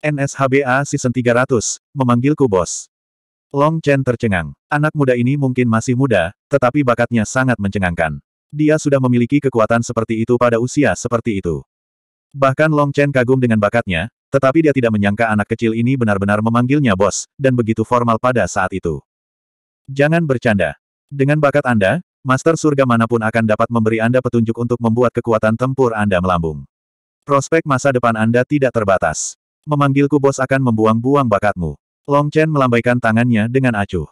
NSHBA Season 300, memanggilku bos. Long Chen tercengang. Anak muda ini mungkin masih muda, tetapi bakatnya sangat mencengangkan. Dia sudah memiliki kekuatan seperti itu pada usia seperti itu. Bahkan Long Chen kagum dengan bakatnya, tetapi dia tidak menyangka anak kecil ini benar-benar memanggilnya bos, dan begitu formal pada saat itu. Jangan bercanda. Dengan bakat Anda, Master Surga manapun akan dapat memberi Anda petunjuk untuk membuat kekuatan tempur Anda melambung. Prospek masa depan Anda tidak terbatas. Memanggilku bos akan membuang-buang bakatmu. Long Chen melambaikan tangannya dengan acuh.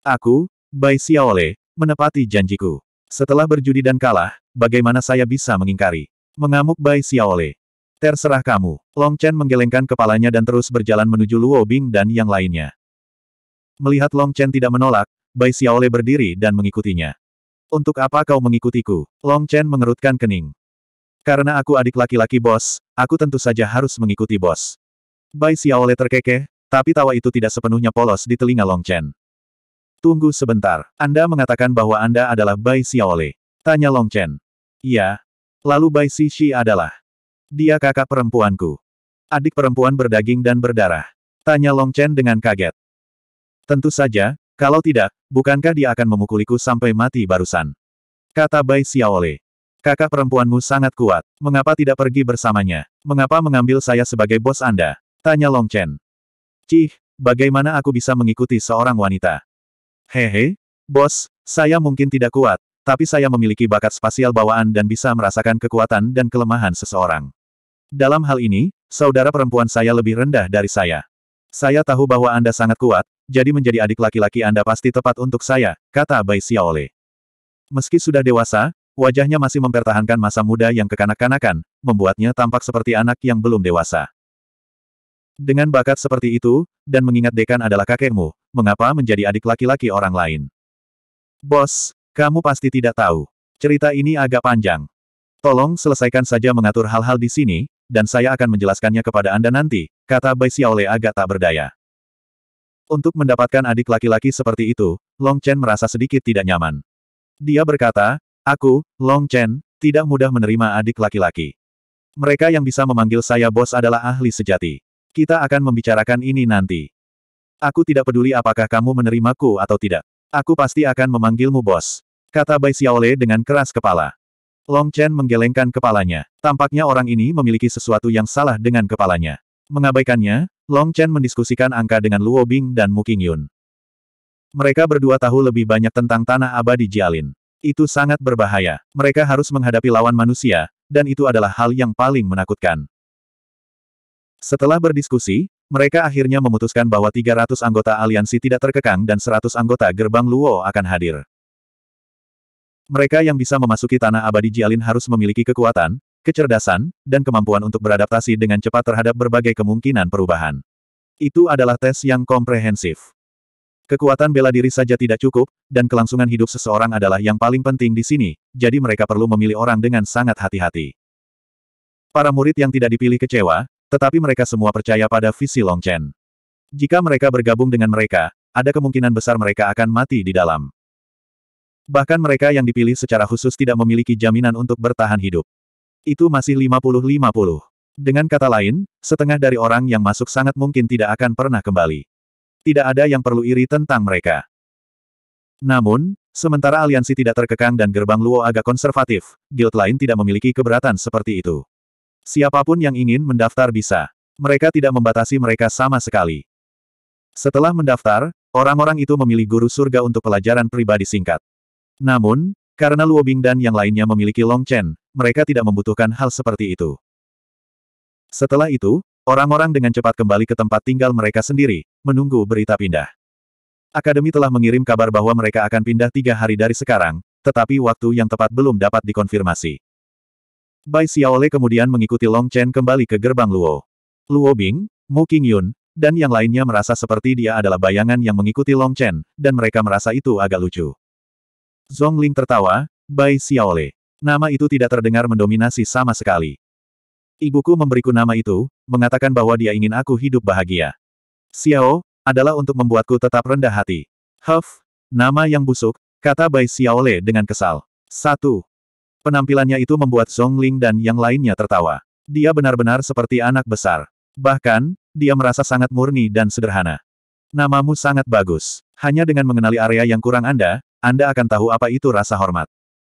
Aku, Bai Xiaole, menepati janjiku. Setelah berjudi dan kalah, bagaimana saya bisa mengingkari? Mengamuk Bai Xiaole. Terserah kamu. Long Chen menggelengkan kepalanya dan terus berjalan menuju Luo Bing dan yang lainnya. Melihat Long Chen tidak menolak, Bai Xiaole berdiri dan mengikutinya. Untuk apa kau mengikutiku? Long Chen mengerutkan kening. Karena aku adik laki-laki bos, aku tentu saja harus mengikuti bos. Bai Xiaole terkekeh, tapi tawa itu tidak sepenuhnya polos di telinga Long Chen. Tunggu sebentar, Anda mengatakan bahwa Anda adalah Bai Xiaole. Tanya Long Chen. Iya. Lalu Bai Xixi adalah? Dia kakak perempuanku. Adik perempuan berdaging dan berdarah. Tanya Long Chen dengan kaget. Tentu saja, kalau tidak, bukankah dia akan memukuliku sampai mati barusan? Kata Bai Xiaole. Kakak perempuanmu sangat kuat. Mengapa tidak pergi bersamanya? Mengapa mengambil saya sebagai bos Anda? Tanya Long Chen. Cih, bagaimana aku bisa mengikuti seorang wanita? Hehe, bos, saya mungkin tidak kuat, tapi saya memiliki bakat spasial bawaan dan bisa merasakan kekuatan dan kelemahan seseorang. Dalam hal ini, saudara perempuan saya lebih rendah dari saya. Saya tahu bahwa Anda sangat kuat, jadi menjadi adik laki-laki Anda pasti tepat untuk saya, kata Bai Xiaole. Meski sudah dewasa, Wajahnya masih mempertahankan masa muda yang kekanak-kanakan, membuatnya tampak seperti anak yang belum dewasa. Dengan bakat seperti itu, dan mengingat Dekan adalah kakekmu, mengapa menjadi adik laki-laki orang lain? Bos, kamu pasti tidak tahu. Cerita ini agak panjang. Tolong selesaikan saja mengatur hal-hal di sini, dan saya akan menjelaskannya kepada Anda nanti, kata Bai Xiaole agak tak berdaya. Untuk mendapatkan adik laki-laki seperti itu, Long Chen merasa sedikit tidak nyaman. Dia berkata, Aku, Long Chen, tidak mudah menerima adik laki-laki. Mereka yang bisa memanggil saya bos adalah ahli sejati. Kita akan membicarakan ini nanti. Aku tidak peduli apakah kamu menerimaku atau tidak. Aku pasti akan memanggilmu bos. Kata Bai Xiaole dengan keras kepala. Long Chen menggelengkan kepalanya. Tampaknya orang ini memiliki sesuatu yang salah dengan kepalanya. Mengabaikannya, Long Chen mendiskusikan angka dengan Luo Bing dan Mu Qingyun. Mereka berdua tahu lebih banyak tentang Tanah Abadi Jialin. Itu sangat berbahaya. Mereka harus menghadapi lawan manusia, dan itu adalah hal yang paling menakutkan. Setelah berdiskusi, mereka akhirnya memutuskan bahwa 300 anggota aliansi tidak terkekang dan 100 anggota gerbang Luo akan hadir. Mereka yang bisa memasuki tanah abadi Jialin harus memiliki kekuatan, kecerdasan, dan kemampuan untuk beradaptasi dengan cepat terhadap berbagai kemungkinan perubahan. Itu adalah tes yang komprehensif. Kekuatan bela diri saja tidak cukup, dan kelangsungan hidup seseorang adalah yang paling penting di sini, jadi mereka perlu memilih orang dengan sangat hati-hati. Para murid yang tidak dipilih kecewa, tetapi mereka semua percaya pada visi Long Chen. Jika mereka bergabung dengan mereka, ada kemungkinan besar mereka akan mati di dalam. Bahkan mereka yang dipilih secara khusus tidak memiliki jaminan untuk bertahan hidup. Itu masih 50-50. Dengan kata lain, setengah dari orang yang masuk sangat mungkin tidak akan pernah kembali tidak ada yang perlu iri tentang mereka. Namun, sementara aliansi tidak terkekang dan gerbang Luo agak konservatif, guild lain tidak memiliki keberatan seperti itu. Siapapun yang ingin mendaftar bisa. Mereka tidak membatasi mereka sama sekali. Setelah mendaftar, orang-orang itu memilih guru surga untuk pelajaran pribadi singkat. Namun, karena Luo Bing dan yang lainnya memiliki Long Chen, mereka tidak membutuhkan hal seperti itu. Setelah itu, orang-orang dengan cepat kembali ke tempat tinggal mereka sendiri, menunggu berita pindah. Akademi telah mengirim kabar bahwa mereka akan pindah tiga hari dari sekarang, tetapi waktu yang tepat belum dapat dikonfirmasi. Bai Xiaole kemudian mengikuti Long Chen kembali ke gerbang Luo. Luo Bing, Mu Qingyun, dan yang lainnya merasa seperti dia adalah bayangan yang mengikuti Long Chen, dan mereka merasa itu agak lucu. Zhong Ling tertawa, Bai Xiaole. Nama itu tidak terdengar mendominasi sama sekali. Ibuku memberiku nama itu, mengatakan bahwa dia ingin aku hidup bahagia. Xiao, adalah untuk membuatku tetap rendah hati. Huff, nama yang busuk, kata Bai Xiaole dengan kesal. Satu. Penampilannya itu membuat Song Ling dan yang lainnya tertawa. Dia benar-benar seperti anak besar. Bahkan, dia merasa sangat murni dan sederhana. Namamu sangat bagus. Hanya dengan mengenali area yang kurang Anda, Anda akan tahu apa itu rasa hormat.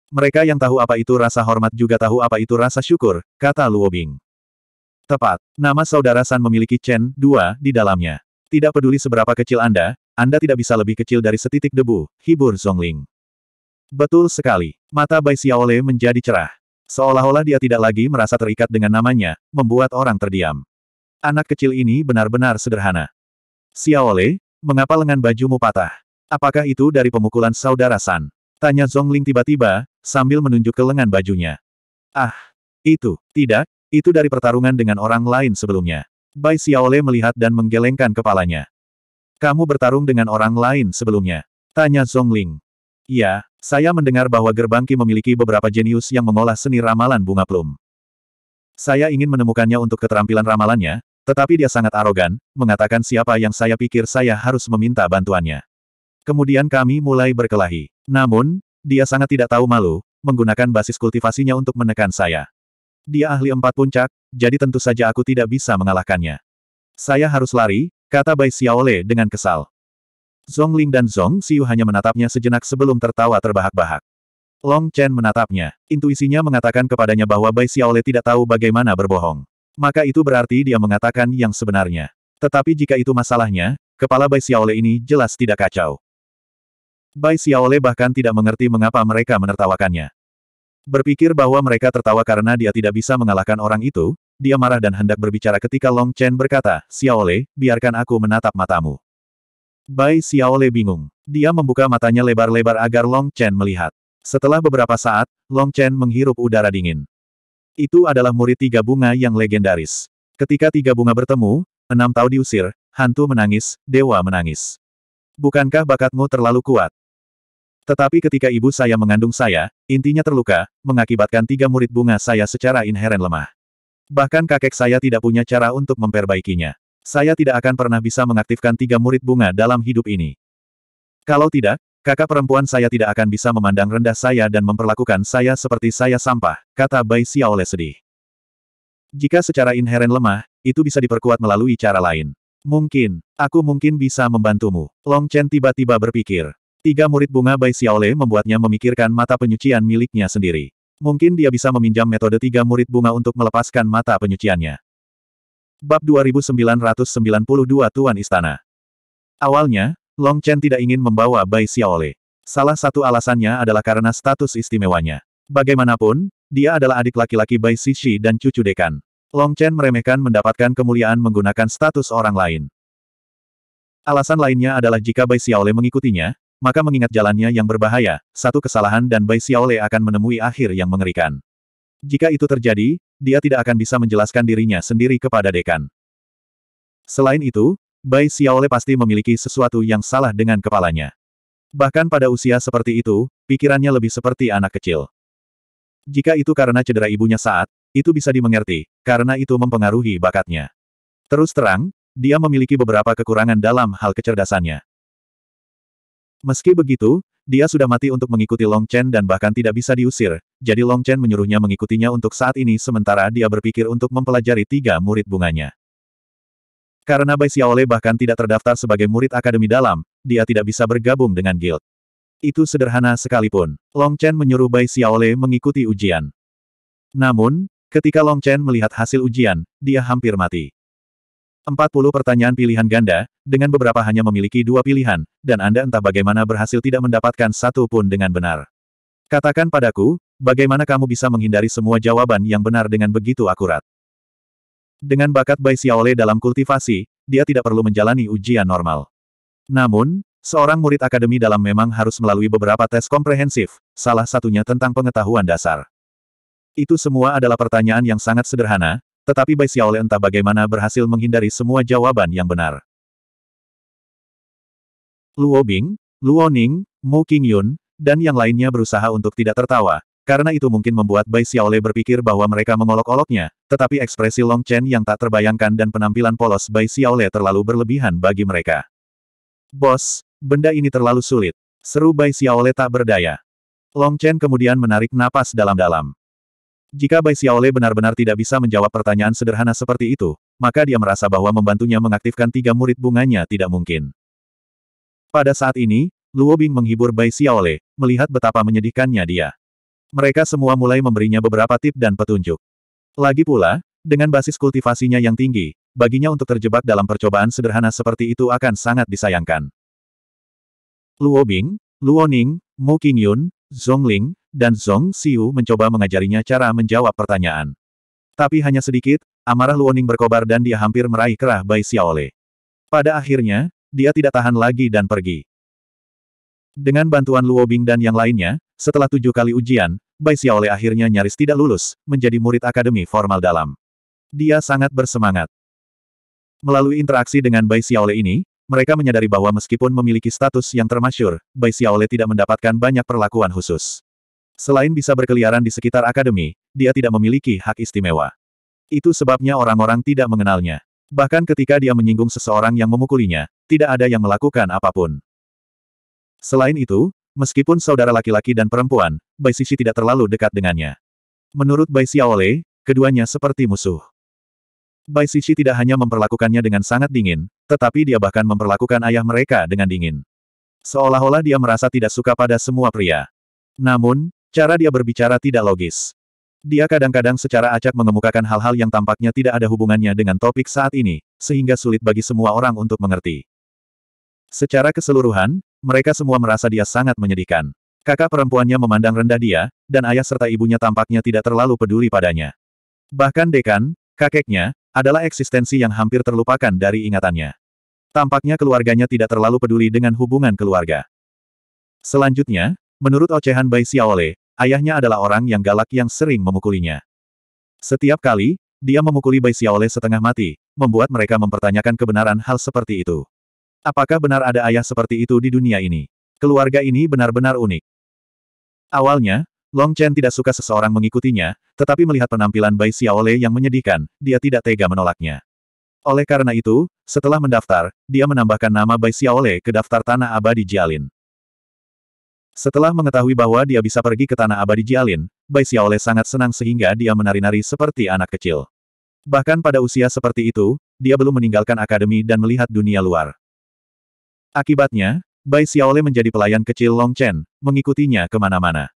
Mereka yang tahu apa itu rasa hormat juga tahu apa itu rasa syukur, kata Luobing. Tepat. Nama saudara San memiliki Chen, dua, di dalamnya. Tidak peduli seberapa kecil Anda, Anda tidak bisa lebih kecil dari setitik debu, hibur Zongling. Betul sekali. Mata Bai Xiaole menjadi cerah. Seolah-olah dia tidak lagi merasa terikat dengan namanya, membuat orang terdiam. Anak kecil ini benar-benar sederhana. Xiaole, mengapa lengan bajumu patah? Apakah itu dari pemukulan saudara San? Tanya Zongling tiba-tiba, sambil menunjuk ke lengan bajunya. Ah, itu, tidak, itu dari pertarungan dengan orang lain sebelumnya. Bai Xiaole melihat dan menggelengkan kepalanya. Kamu bertarung dengan orang lain sebelumnya. Tanya Zongling. Ya, saya mendengar bahwa Gerbangki memiliki beberapa jenius yang mengolah seni ramalan bunga plum. Saya ingin menemukannya untuk keterampilan ramalannya, tetapi dia sangat arogan, mengatakan siapa yang saya pikir saya harus meminta bantuannya. Kemudian kami mulai berkelahi. Namun, dia sangat tidak tahu malu, menggunakan basis kultivasinya untuk menekan saya. Dia ahli empat puncak, jadi tentu saja aku tidak bisa mengalahkannya. Saya harus lari, kata Bai Xiaole dengan kesal. Zhong Ling dan Zhong Xiu hanya menatapnya sejenak sebelum tertawa terbahak-bahak. Long Chen menatapnya. Intuisinya mengatakan kepadanya bahwa Bai Xiaole tidak tahu bagaimana berbohong. Maka itu berarti dia mengatakan yang sebenarnya. Tetapi jika itu masalahnya, kepala Bai Xiaole ini jelas tidak kacau. Bai Xiaole bahkan tidak mengerti mengapa mereka menertawakannya. Berpikir bahwa mereka tertawa karena dia tidak bisa mengalahkan orang itu, dia marah dan hendak berbicara ketika Long Chen berkata, Xiaole, biarkan aku menatap matamu. Bai Xiaole bingung. Dia membuka matanya lebar-lebar agar Long Chen melihat. Setelah beberapa saat, Long Chen menghirup udara dingin. Itu adalah murid tiga bunga yang legendaris. Ketika tiga bunga bertemu, enam tahu diusir, hantu menangis, dewa menangis. Bukankah bakatmu terlalu kuat? Tetapi ketika ibu saya mengandung saya, intinya terluka, mengakibatkan tiga murid bunga saya secara inheren lemah. Bahkan kakek saya tidak punya cara untuk memperbaikinya. Saya tidak akan pernah bisa mengaktifkan tiga murid bunga dalam hidup ini. Kalau tidak, kakak perempuan saya tidak akan bisa memandang rendah saya dan memperlakukan saya seperti saya sampah, kata Bai Xiaole sedih. Jika secara inheren lemah, itu bisa diperkuat melalui cara lain. Mungkin, aku mungkin bisa membantumu. Long Chen tiba-tiba berpikir. Tiga murid bunga Bai Xiaole membuatnya memikirkan mata penyucian miliknya sendiri. Mungkin dia bisa meminjam metode tiga murid bunga untuk melepaskan mata penyuciannya. Bab 2992 Tuan Istana Awalnya, Long Chen tidak ingin membawa Bai Xiaole. Salah satu alasannya adalah karena status istimewanya. Bagaimanapun, dia adalah adik laki-laki Bai Sishi dan cucu dekan. Long Chen meremehkan mendapatkan kemuliaan menggunakan status orang lain. Alasan lainnya adalah jika Bai Xiaole mengikutinya, maka mengingat jalannya yang berbahaya, satu kesalahan dan Bai Xiaole akan menemui akhir yang mengerikan. Jika itu terjadi, dia tidak akan bisa menjelaskan dirinya sendiri kepada dekan. Selain itu, Bai Xiaole pasti memiliki sesuatu yang salah dengan kepalanya. Bahkan pada usia seperti itu, pikirannya lebih seperti anak kecil. Jika itu karena cedera ibunya saat, itu bisa dimengerti, karena itu mempengaruhi bakatnya. Terus terang, dia memiliki beberapa kekurangan dalam hal kecerdasannya. Meski begitu, dia sudah mati untuk mengikuti Long Chen dan bahkan tidak bisa diusir, jadi Long Chen menyuruhnya mengikutinya untuk saat ini sementara dia berpikir untuk mempelajari tiga murid bunganya. Karena Bai Xiaole bahkan tidak terdaftar sebagai murid akademi dalam, dia tidak bisa bergabung dengan guild. Itu sederhana sekalipun. Long Chen menyuruh Bai Xiaole mengikuti ujian. Namun, ketika Long Chen melihat hasil ujian, dia hampir mati. 40 pertanyaan pilihan ganda, dengan beberapa hanya memiliki dua pilihan, dan Anda entah bagaimana berhasil tidak mendapatkan satu pun dengan benar. Katakan padaku, bagaimana kamu bisa menghindari semua jawaban yang benar dengan begitu akurat. Dengan bakat Bai Xiaole dalam kultivasi, dia tidak perlu menjalani ujian normal. Namun, seorang murid akademi dalam memang harus melalui beberapa tes komprehensif, salah satunya tentang pengetahuan dasar. Itu semua adalah pertanyaan yang sangat sederhana, tetapi Bai Xiaole entah bagaimana berhasil menghindari semua jawaban yang benar. Luo Bing, Luo Ning, Mu Qingyun, dan yang lainnya berusaha untuk tidak tertawa, karena itu mungkin membuat Bai Xiaole berpikir bahwa mereka mengolok-oloknya, tetapi ekspresi Long Chen yang tak terbayangkan dan penampilan polos Bai Xiaole terlalu berlebihan bagi mereka. Bos, benda ini terlalu sulit. Seru Bai Xiaole tak berdaya. Long Chen kemudian menarik napas dalam-dalam. Jika Bai Xiaole benar-benar tidak bisa menjawab pertanyaan sederhana seperti itu, maka dia merasa bahwa membantunya mengaktifkan tiga murid bunganya tidak mungkin. Pada saat ini, Luo Bing menghibur Bai Xiaole, melihat betapa menyedihkannya dia. Mereka semua mulai memberinya beberapa tip dan petunjuk. Lagi pula, dengan basis kultivasinya yang tinggi, baginya untuk terjebak dalam percobaan sederhana seperti itu akan sangat disayangkan. Luo Bing, Luo Ning, Mu Qingyun, Zhong Ling, dan Zhong Xiu mencoba mengajarinya cara menjawab pertanyaan. Tapi hanya sedikit, amarah Luo Ning berkobar dan dia hampir meraih kerah Bai Xiaole. Pada akhirnya, dia tidak tahan lagi dan pergi. Dengan bantuan Luo Bing dan yang lainnya, setelah tujuh kali ujian, Bai Xiaole akhirnya nyaris tidak lulus, menjadi murid akademi formal dalam. Dia sangat bersemangat. Melalui interaksi dengan Bai Xiaole ini, mereka menyadari bahwa meskipun memiliki status yang termasyur, Bai Xiaole tidak mendapatkan banyak perlakuan khusus. Selain bisa berkeliaran di sekitar akademi, dia tidak memiliki hak istimewa. Itu sebabnya orang-orang tidak mengenalnya. Bahkan ketika dia menyinggung seseorang yang memukulinya, tidak ada yang melakukan apapun. Selain itu, meskipun saudara laki-laki dan perempuan, Bai Sisi tidak terlalu dekat dengannya. Menurut Bai Xiaole, keduanya seperti musuh. Bai Sisi tidak hanya memperlakukannya dengan sangat dingin, tetapi dia bahkan memperlakukan ayah mereka dengan dingin. Seolah-olah dia merasa tidak suka pada semua pria. Namun, cara dia berbicara tidak logis. Dia kadang-kadang secara acak mengemukakan hal-hal yang tampaknya tidak ada hubungannya dengan topik saat ini, sehingga sulit bagi semua orang untuk mengerti. Secara keseluruhan, mereka semua merasa dia sangat menyedihkan. Kakak perempuannya memandang rendah dia, dan ayah serta ibunya tampaknya tidak terlalu peduli padanya. Bahkan Dekan, kakeknya, adalah eksistensi yang hampir terlupakan dari ingatannya. Tampaknya keluarganya tidak terlalu peduli dengan hubungan keluarga. Selanjutnya, menurut ocehan Bai Xiaole, Ayahnya adalah orang yang galak yang sering memukulinya. Setiap kali, dia memukuli Bai Xiaole setengah mati, membuat mereka mempertanyakan kebenaran hal seperti itu. Apakah benar ada ayah seperti itu di dunia ini? Keluarga ini benar-benar unik. Awalnya, Long Chen tidak suka seseorang mengikutinya, tetapi melihat penampilan Bai Xiaole yang menyedihkan, dia tidak tega menolaknya. Oleh karena itu, setelah mendaftar, dia menambahkan nama Bai Xiaole ke daftar Tanah Abadi Jialin. Setelah mengetahui bahwa dia bisa pergi ke tanah abadi Jialin, Bai Xiaole sangat senang sehingga dia menari-nari seperti anak kecil. Bahkan pada usia seperti itu, dia belum meninggalkan akademi dan melihat dunia luar. Akibatnya, Bai Xiaole menjadi pelayan kecil Long Chen, mengikutinya kemana-mana.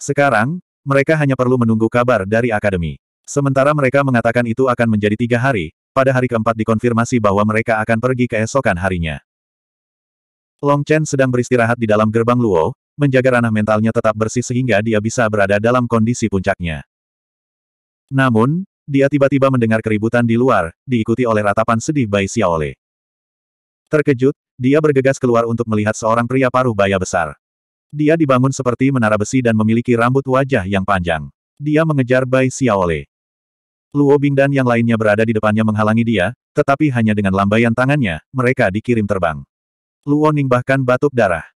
Sekarang, mereka hanya perlu menunggu kabar dari akademi. Sementara mereka mengatakan itu akan menjadi tiga hari, pada hari keempat dikonfirmasi bahwa mereka akan pergi keesokan harinya. Long Chen sedang beristirahat di dalam gerbang Luo, menjaga ranah mentalnya tetap bersih sehingga dia bisa berada dalam kondisi puncaknya. Namun, dia tiba-tiba mendengar keributan di luar, diikuti oleh ratapan sedih Bai Xiaole. Terkejut, dia bergegas keluar untuk melihat seorang pria paruh baya besar. Dia dibangun seperti menara besi dan memiliki rambut wajah yang panjang. Dia mengejar Bai Xiaole. Luo Bing dan yang lainnya berada di depannya menghalangi dia, tetapi hanya dengan lambaian tangannya, mereka dikirim terbang. Luo Ning bahkan batuk darah.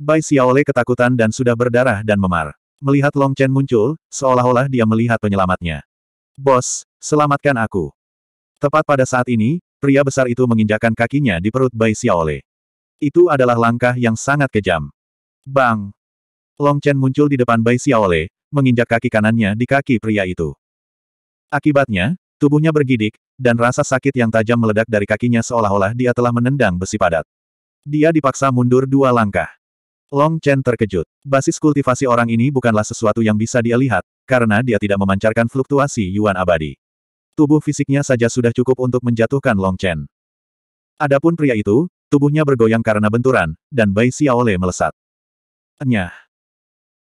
Bai Xiaole ketakutan dan sudah berdarah dan memar. Melihat Long Chen muncul, seolah-olah dia melihat penyelamatnya. Bos, selamatkan aku. Tepat pada saat ini, pria besar itu menginjakan kakinya di perut Bai Xiaole. Itu adalah langkah yang sangat kejam. Bang! Long Chen muncul di depan Bai Xiaole, menginjak kaki kanannya di kaki pria itu. Akibatnya, tubuhnya bergidik, dan rasa sakit yang tajam meledak dari kakinya seolah-olah dia telah menendang besi padat. Dia dipaksa mundur dua langkah. Long Chen terkejut. Basis kultivasi orang ini bukanlah sesuatu yang bisa dia lihat, karena dia tidak memancarkan fluktuasi Yuan abadi. Tubuh fisiknya saja sudah cukup untuk menjatuhkan Long Chen. Adapun pria itu, tubuhnya bergoyang karena benturan, dan Bai Xiaole melesat. Enyah.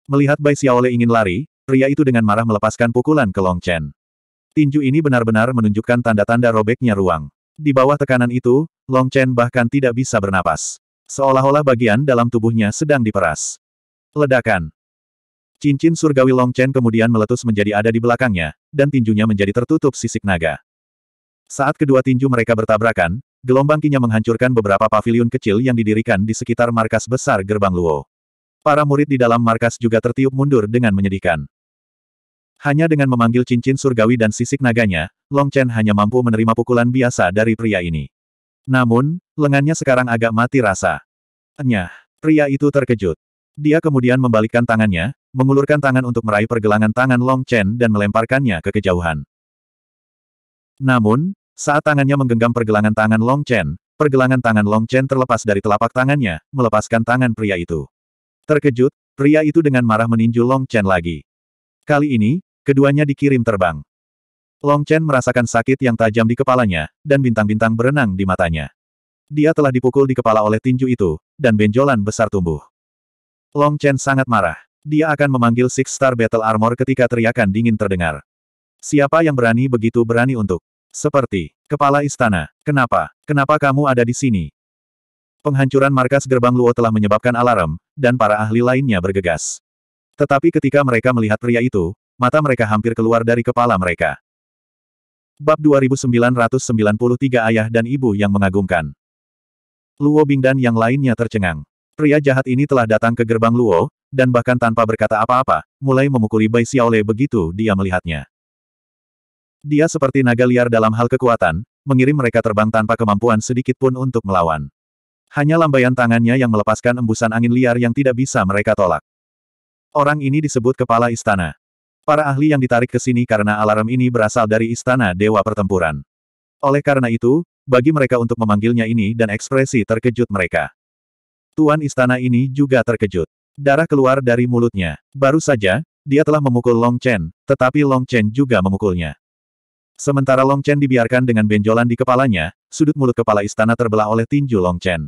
Melihat Bai Xiaole ingin lari, pria itu dengan marah melepaskan pukulan ke Long Chen. Tinju ini benar-benar menunjukkan tanda-tanda robeknya ruang. Di bawah tekanan itu, Long Chen bahkan tidak bisa bernapas. Seolah-olah bagian dalam tubuhnya sedang diperas. Ledakan. Cincin surgawi Long Chen kemudian meletus menjadi ada di belakangnya, dan tinjunya menjadi tertutup sisik naga. Saat kedua tinju mereka bertabrakan, gelombang kinya menghancurkan beberapa pavilion kecil yang didirikan di sekitar markas besar gerbang Luo. Para murid di dalam markas juga tertiup mundur dengan menyedihkan. Hanya dengan memanggil cincin surgawi dan sisik naganya, Long Chen hanya mampu menerima pukulan biasa dari pria ini. Namun, Lengannya sekarang agak mati rasa. Nyah, pria itu terkejut. Dia kemudian membalikkan tangannya, mengulurkan tangan untuk meraih pergelangan tangan Long Chen dan melemparkannya ke kejauhan. Namun, saat tangannya menggenggam pergelangan tangan Long Chen, pergelangan tangan Long Chen terlepas dari telapak tangannya, melepaskan tangan pria itu. Terkejut, pria itu dengan marah meninju Long Chen lagi. Kali ini, keduanya dikirim terbang. Long Chen merasakan sakit yang tajam di kepalanya, dan bintang-bintang berenang di matanya dia telah dipukul di kepala oleh tinju itu, dan benjolan besar tumbuh. Long Chen sangat marah. Dia akan memanggil Six Star Battle Armor ketika teriakan dingin terdengar. Siapa yang berani begitu berani untuk? Seperti, kepala istana, kenapa? Kenapa kamu ada di sini? Penghancuran markas gerbang Luo telah menyebabkan alarm, dan para ahli lainnya bergegas. Tetapi ketika mereka melihat pria itu, mata mereka hampir keluar dari kepala mereka. Bab 2993 Ayah dan Ibu yang Mengagumkan Luo Bing dan yang lainnya tercengang. Pria jahat ini telah datang ke gerbang Luo, dan bahkan tanpa berkata apa-apa, mulai memukuli Bai Xiaole begitu dia melihatnya. Dia seperti naga liar dalam hal kekuatan, mengirim mereka terbang tanpa kemampuan sedikit pun untuk melawan. Hanya lambaian tangannya yang melepaskan embusan angin liar yang tidak bisa mereka tolak. Orang ini disebut kepala istana. Para ahli yang ditarik ke sini karena alarm ini berasal dari istana Dewa Pertempuran. Oleh karena itu, bagi mereka untuk memanggilnya ini dan ekspresi terkejut mereka. Tuan istana ini juga terkejut. Darah keluar dari mulutnya. Baru saja, dia telah memukul Long Chen, tetapi Long Chen juga memukulnya. Sementara Long Chen dibiarkan dengan benjolan di kepalanya, sudut mulut kepala istana terbelah oleh tinju Long Chen.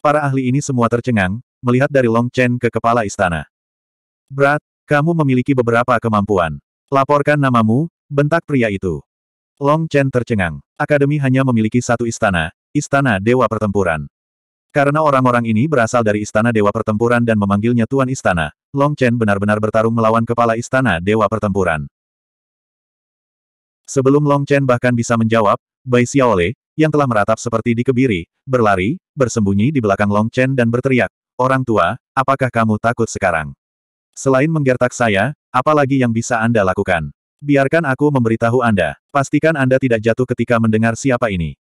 Para ahli ini semua tercengang, melihat dari Long Chen ke kepala istana. Brat, kamu memiliki beberapa kemampuan. Laporkan namamu, bentak pria itu. Long Chen tercengang. Akademi hanya memiliki satu istana, Istana Dewa Pertempuran. Karena orang-orang ini berasal dari Istana Dewa Pertempuran dan memanggilnya Tuan Istana, Long Chen benar-benar bertarung melawan kepala Istana Dewa Pertempuran. Sebelum Long Chen bahkan bisa menjawab, Bai Xiaole, yang telah meratap seperti dikebiri, berlari, bersembunyi di belakang Long Chen dan berteriak, Orang tua, apakah kamu takut sekarang? Selain menggertak saya, apalagi yang bisa Anda lakukan? Biarkan aku memberitahu Anda, pastikan Anda tidak jatuh ketika mendengar siapa ini.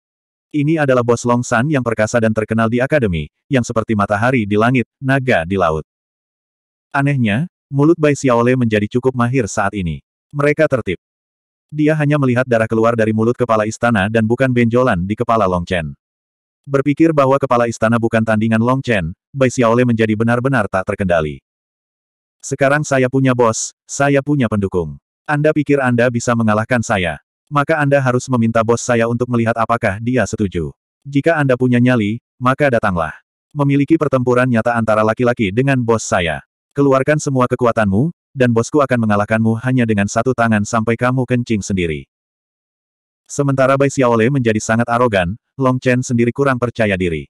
Ini adalah bos Long San yang perkasa dan terkenal di akademi, yang seperti matahari di langit, naga di laut. Anehnya, mulut Bai Xiaole menjadi cukup mahir saat ini. Mereka tertib. Dia hanya melihat darah keluar dari mulut kepala istana dan bukan benjolan di kepala Long Chen. Berpikir bahwa kepala istana bukan tandingan Long Chen, Bai Xiaole menjadi benar-benar tak terkendali. Sekarang saya punya bos, saya punya pendukung. Anda pikir Anda bisa mengalahkan saya. Maka Anda harus meminta bos saya untuk melihat apakah dia setuju. Jika Anda punya nyali, maka datanglah. Memiliki pertempuran nyata antara laki-laki dengan bos saya. Keluarkan semua kekuatanmu, dan bosku akan mengalahkanmu hanya dengan satu tangan sampai kamu kencing sendiri. Sementara Bai Xiaole menjadi sangat arogan, Long Chen sendiri kurang percaya diri.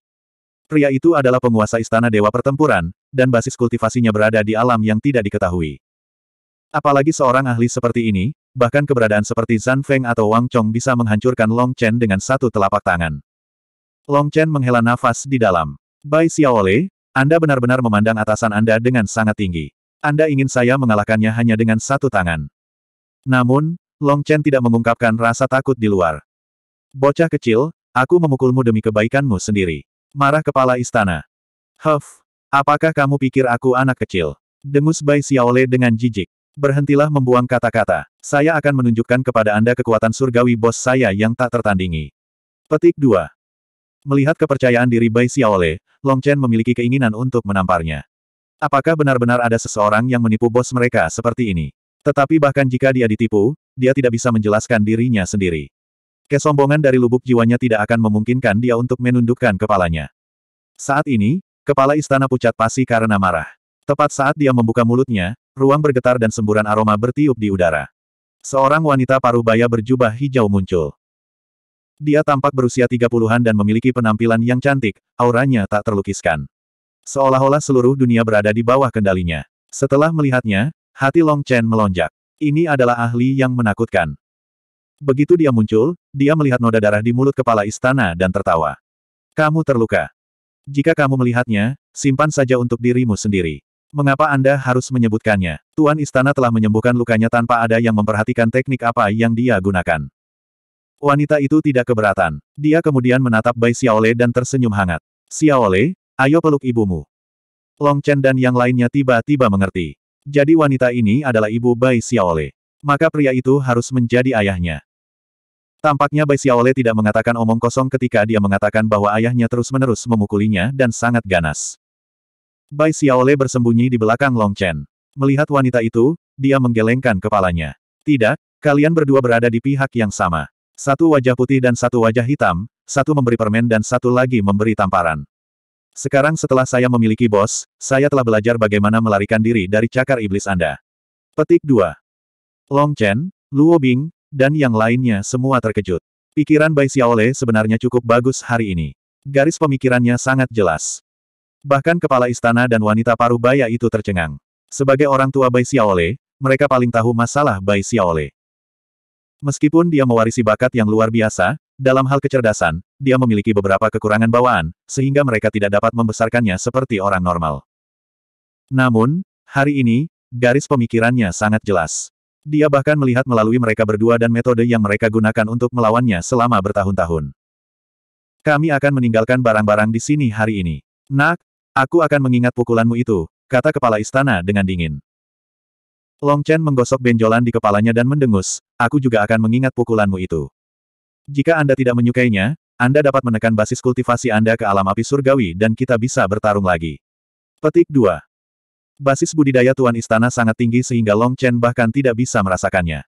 Pria itu adalah penguasa istana dewa pertempuran, dan basis kultivasinya berada di alam yang tidak diketahui. Apalagi seorang ahli seperti ini, bahkan keberadaan seperti Zan Feng atau Wang Chong bisa menghancurkan Long Chen dengan satu telapak tangan. Long Chen menghela nafas di dalam. Bai Xiaole, Anda benar-benar memandang atasan Anda dengan sangat tinggi. Anda ingin saya mengalahkannya hanya dengan satu tangan. Namun, Long Chen tidak mengungkapkan rasa takut di luar. Bocah kecil, aku memukulmu demi kebaikanmu sendiri. Marah kepala istana. Huff, apakah kamu pikir aku anak kecil? Dengus Bai Xiaole dengan jijik. Berhentilah membuang kata-kata. Saya akan menunjukkan kepada Anda kekuatan surgawi bos saya yang tak tertandingi. Petik 2. Melihat kepercayaan diri Bai Xiaole, Long Chen memiliki keinginan untuk menamparnya. Apakah benar-benar ada seseorang yang menipu bos mereka seperti ini? Tetapi bahkan jika dia ditipu, dia tidak bisa menjelaskan dirinya sendiri. Kesombongan dari lubuk jiwanya tidak akan memungkinkan dia untuk menundukkan kepalanya. Saat ini, kepala istana pucat pasi karena marah. Tepat saat dia membuka mulutnya, Ruang bergetar dan semburan aroma bertiup di udara. Seorang wanita paruh baya berjubah hijau muncul. Dia tampak berusia tiga puluhan dan memiliki penampilan yang cantik, auranya tak terlukiskan. Seolah-olah seluruh dunia berada di bawah kendalinya. Setelah melihatnya, hati Long Chen melonjak. Ini adalah ahli yang menakutkan. Begitu dia muncul, dia melihat noda darah di mulut kepala istana dan tertawa. Kamu terluka. Jika kamu melihatnya, simpan saja untuk dirimu sendiri. Mengapa Anda harus menyebutkannya? Tuan Istana telah menyembuhkan lukanya tanpa ada yang memperhatikan teknik apa yang dia gunakan. Wanita itu tidak keberatan. Dia kemudian menatap Bai Xiaole dan tersenyum hangat. Xiaole, ayo peluk ibumu. Long Chen dan yang lainnya tiba-tiba mengerti. Jadi wanita ini adalah ibu Bai Xiaole. Maka pria itu harus menjadi ayahnya. Tampaknya Bai Xiaole tidak mengatakan omong kosong ketika dia mengatakan bahwa ayahnya terus-menerus memukulinya dan sangat ganas. Bai Xiaole bersembunyi di belakang Long Chen. Melihat wanita itu, dia menggelengkan kepalanya. Tidak, kalian berdua berada di pihak yang sama. Satu wajah putih dan satu wajah hitam, satu memberi permen dan satu lagi memberi tamparan. Sekarang setelah saya memiliki bos, saya telah belajar bagaimana melarikan diri dari cakar iblis Anda. Petik 2. Long Chen, Luo Bing, dan yang lainnya semua terkejut. Pikiran Bai Xiaole sebenarnya cukup bagus hari ini. Garis pemikirannya sangat jelas. Bahkan kepala istana dan wanita paruh baya itu tercengang. Sebagai orang tua Bai Xiaole, mereka paling tahu masalah Bai Xiaole. Meskipun dia mewarisi bakat yang luar biasa, dalam hal kecerdasan, dia memiliki beberapa kekurangan bawaan, sehingga mereka tidak dapat membesarkannya seperti orang normal. Namun, hari ini, garis pemikirannya sangat jelas. Dia bahkan melihat melalui mereka berdua dan metode yang mereka gunakan untuk melawannya selama bertahun-tahun. Kami akan meninggalkan barang-barang di sini hari ini. Nak, Aku akan mengingat pukulanmu itu, kata kepala istana dengan dingin. Long Chen menggosok benjolan di kepalanya dan mendengus, aku juga akan mengingat pukulanmu itu. Jika Anda tidak menyukainya, Anda dapat menekan basis kultivasi Anda ke alam api surgawi dan kita bisa bertarung lagi. Petik 2. Basis budidaya Tuan Istana sangat tinggi sehingga Long Chen bahkan tidak bisa merasakannya.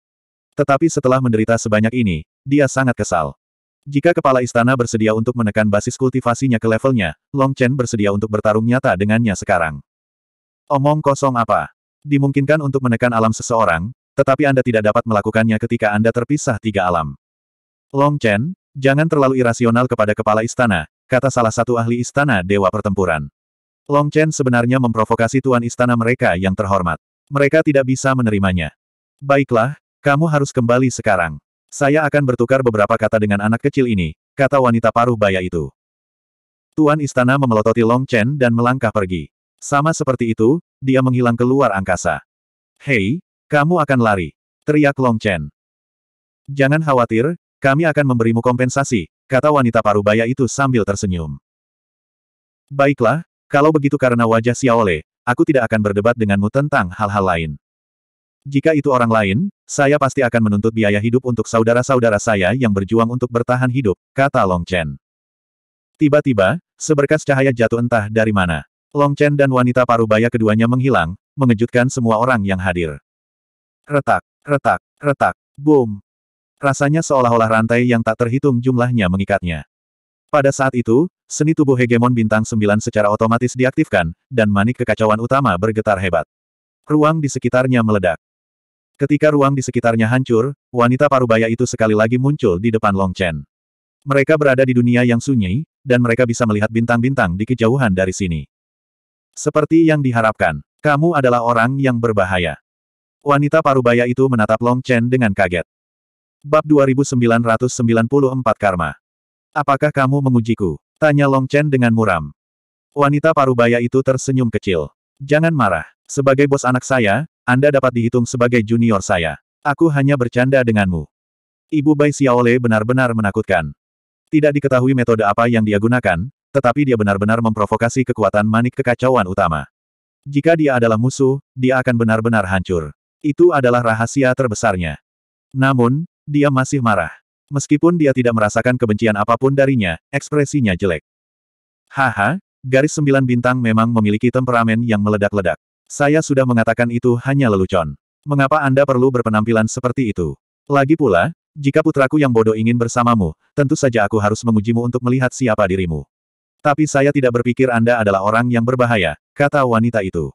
Tetapi setelah menderita sebanyak ini, dia sangat kesal. Jika kepala istana bersedia untuk menekan basis kultivasinya ke levelnya, Long Chen bersedia untuk bertarung nyata dengannya sekarang. Omong kosong apa? Dimungkinkan untuk menekan alam seseorang, tetapi Anda tidak dapat melakukannya ketika Anda terpisah tiga alam. Long Chen, jangan terlalu irasional kepada kepala istana, kata salah satu ahli istana Dewa Pertempuran. Long Chen sebenarnya memprovokasi tuan istana mereka yang terhormat. Mereka tidak bisa menerimanya. Baiklah, kamu harus kembali sekarang. Saya akan bertukar beberapa kata dengan anak kecil ini, kata wanita paruh baya itu. Tuan Istana memelototi Long Chen dan melangkah pergi. Sama seperti itu, dia menghilang keluar angkasa. Hei, kamu akan lari. Teriak Long Chen. Jangan khawatir, kami akan memberimu kompensasi, kata wanita paruh baya itu sambil tersenyum. Baiklah, kalau begitu karena wajah Xiaole, aku tidak akan berdebat denganmu tentang hal-hal lain. Jika itu orang lain, saya pasti akan menuntut biaya hidup untuk saudara-saudara saya yang berjuang untuk bertahan hidup, kata Long Chen. Tiba-tiba, seberkas cahaya jatuh entah dari mana. Long Chen dan wanita parubaya keduanya menghilang, mengejutkan semua orang yang hadir. Retak, retak, retak, boom. Rasanya seolah-olah rantai yang tak terhitung jumlahnya mengikatnya. Pada saat itu, seni tubuh hegemon bintang sembilan secara otomatis diaktifkan, dan manik kekacauan utama bergetar hebat. Ruang di sekitarnya meledak. Ketika ruang di sekitarnya hancur, wanita parubaya itu sekali lagi muncul di depan Long Chen. Mereka berada di dunia yang sunyi, dan mereka bisa melihat bintang-bintang di kejauhan dari sini. Seperti yang diharapkan, kamu adalah orang yang berbahaya. Wanita parubaya itu menatap Long Chen dengan kaget. Bab 2994 Karma Apakah kamu mengujiku? Tanya Long Chen dengan muram. Wanita parubaya itu tersenyum kecil. Jangan marah. Sebagai bos anak saya, anda dapat dihitung sebagai junior saya. Aku hanya bercanda denganmu. Ibu Bai Xiaole benar-benar menakutkan. Tidak diketahui metode apa yang dia gunakan, tetapi dia benar-benar memprovokasi kekuatan manik kekacauan utama. Jika dia adalah musuh, dia akan benar-benar hancur. Itu adalah rahasia terbesarnya. Namun, dia masih marah. Meskipun dia tidak merasakan kebencian apapun darinya, ekspresinya jelek. Haha, garis sembilan bintang memang memiliki temperamen yang meledak-ledak. Saya sudah mengatakan itu hanya lelucon. Mengapa Anda perlu berpenampilan seperti itu? Lagi pula, jika putraku yang bodoh ingin bersamamu, tentu saja aku harus mengujimu untuk melihat siapa dirimu. Tapi saya tidak berpikir Anda adalah orang yang berbahaya, kata wanita itu.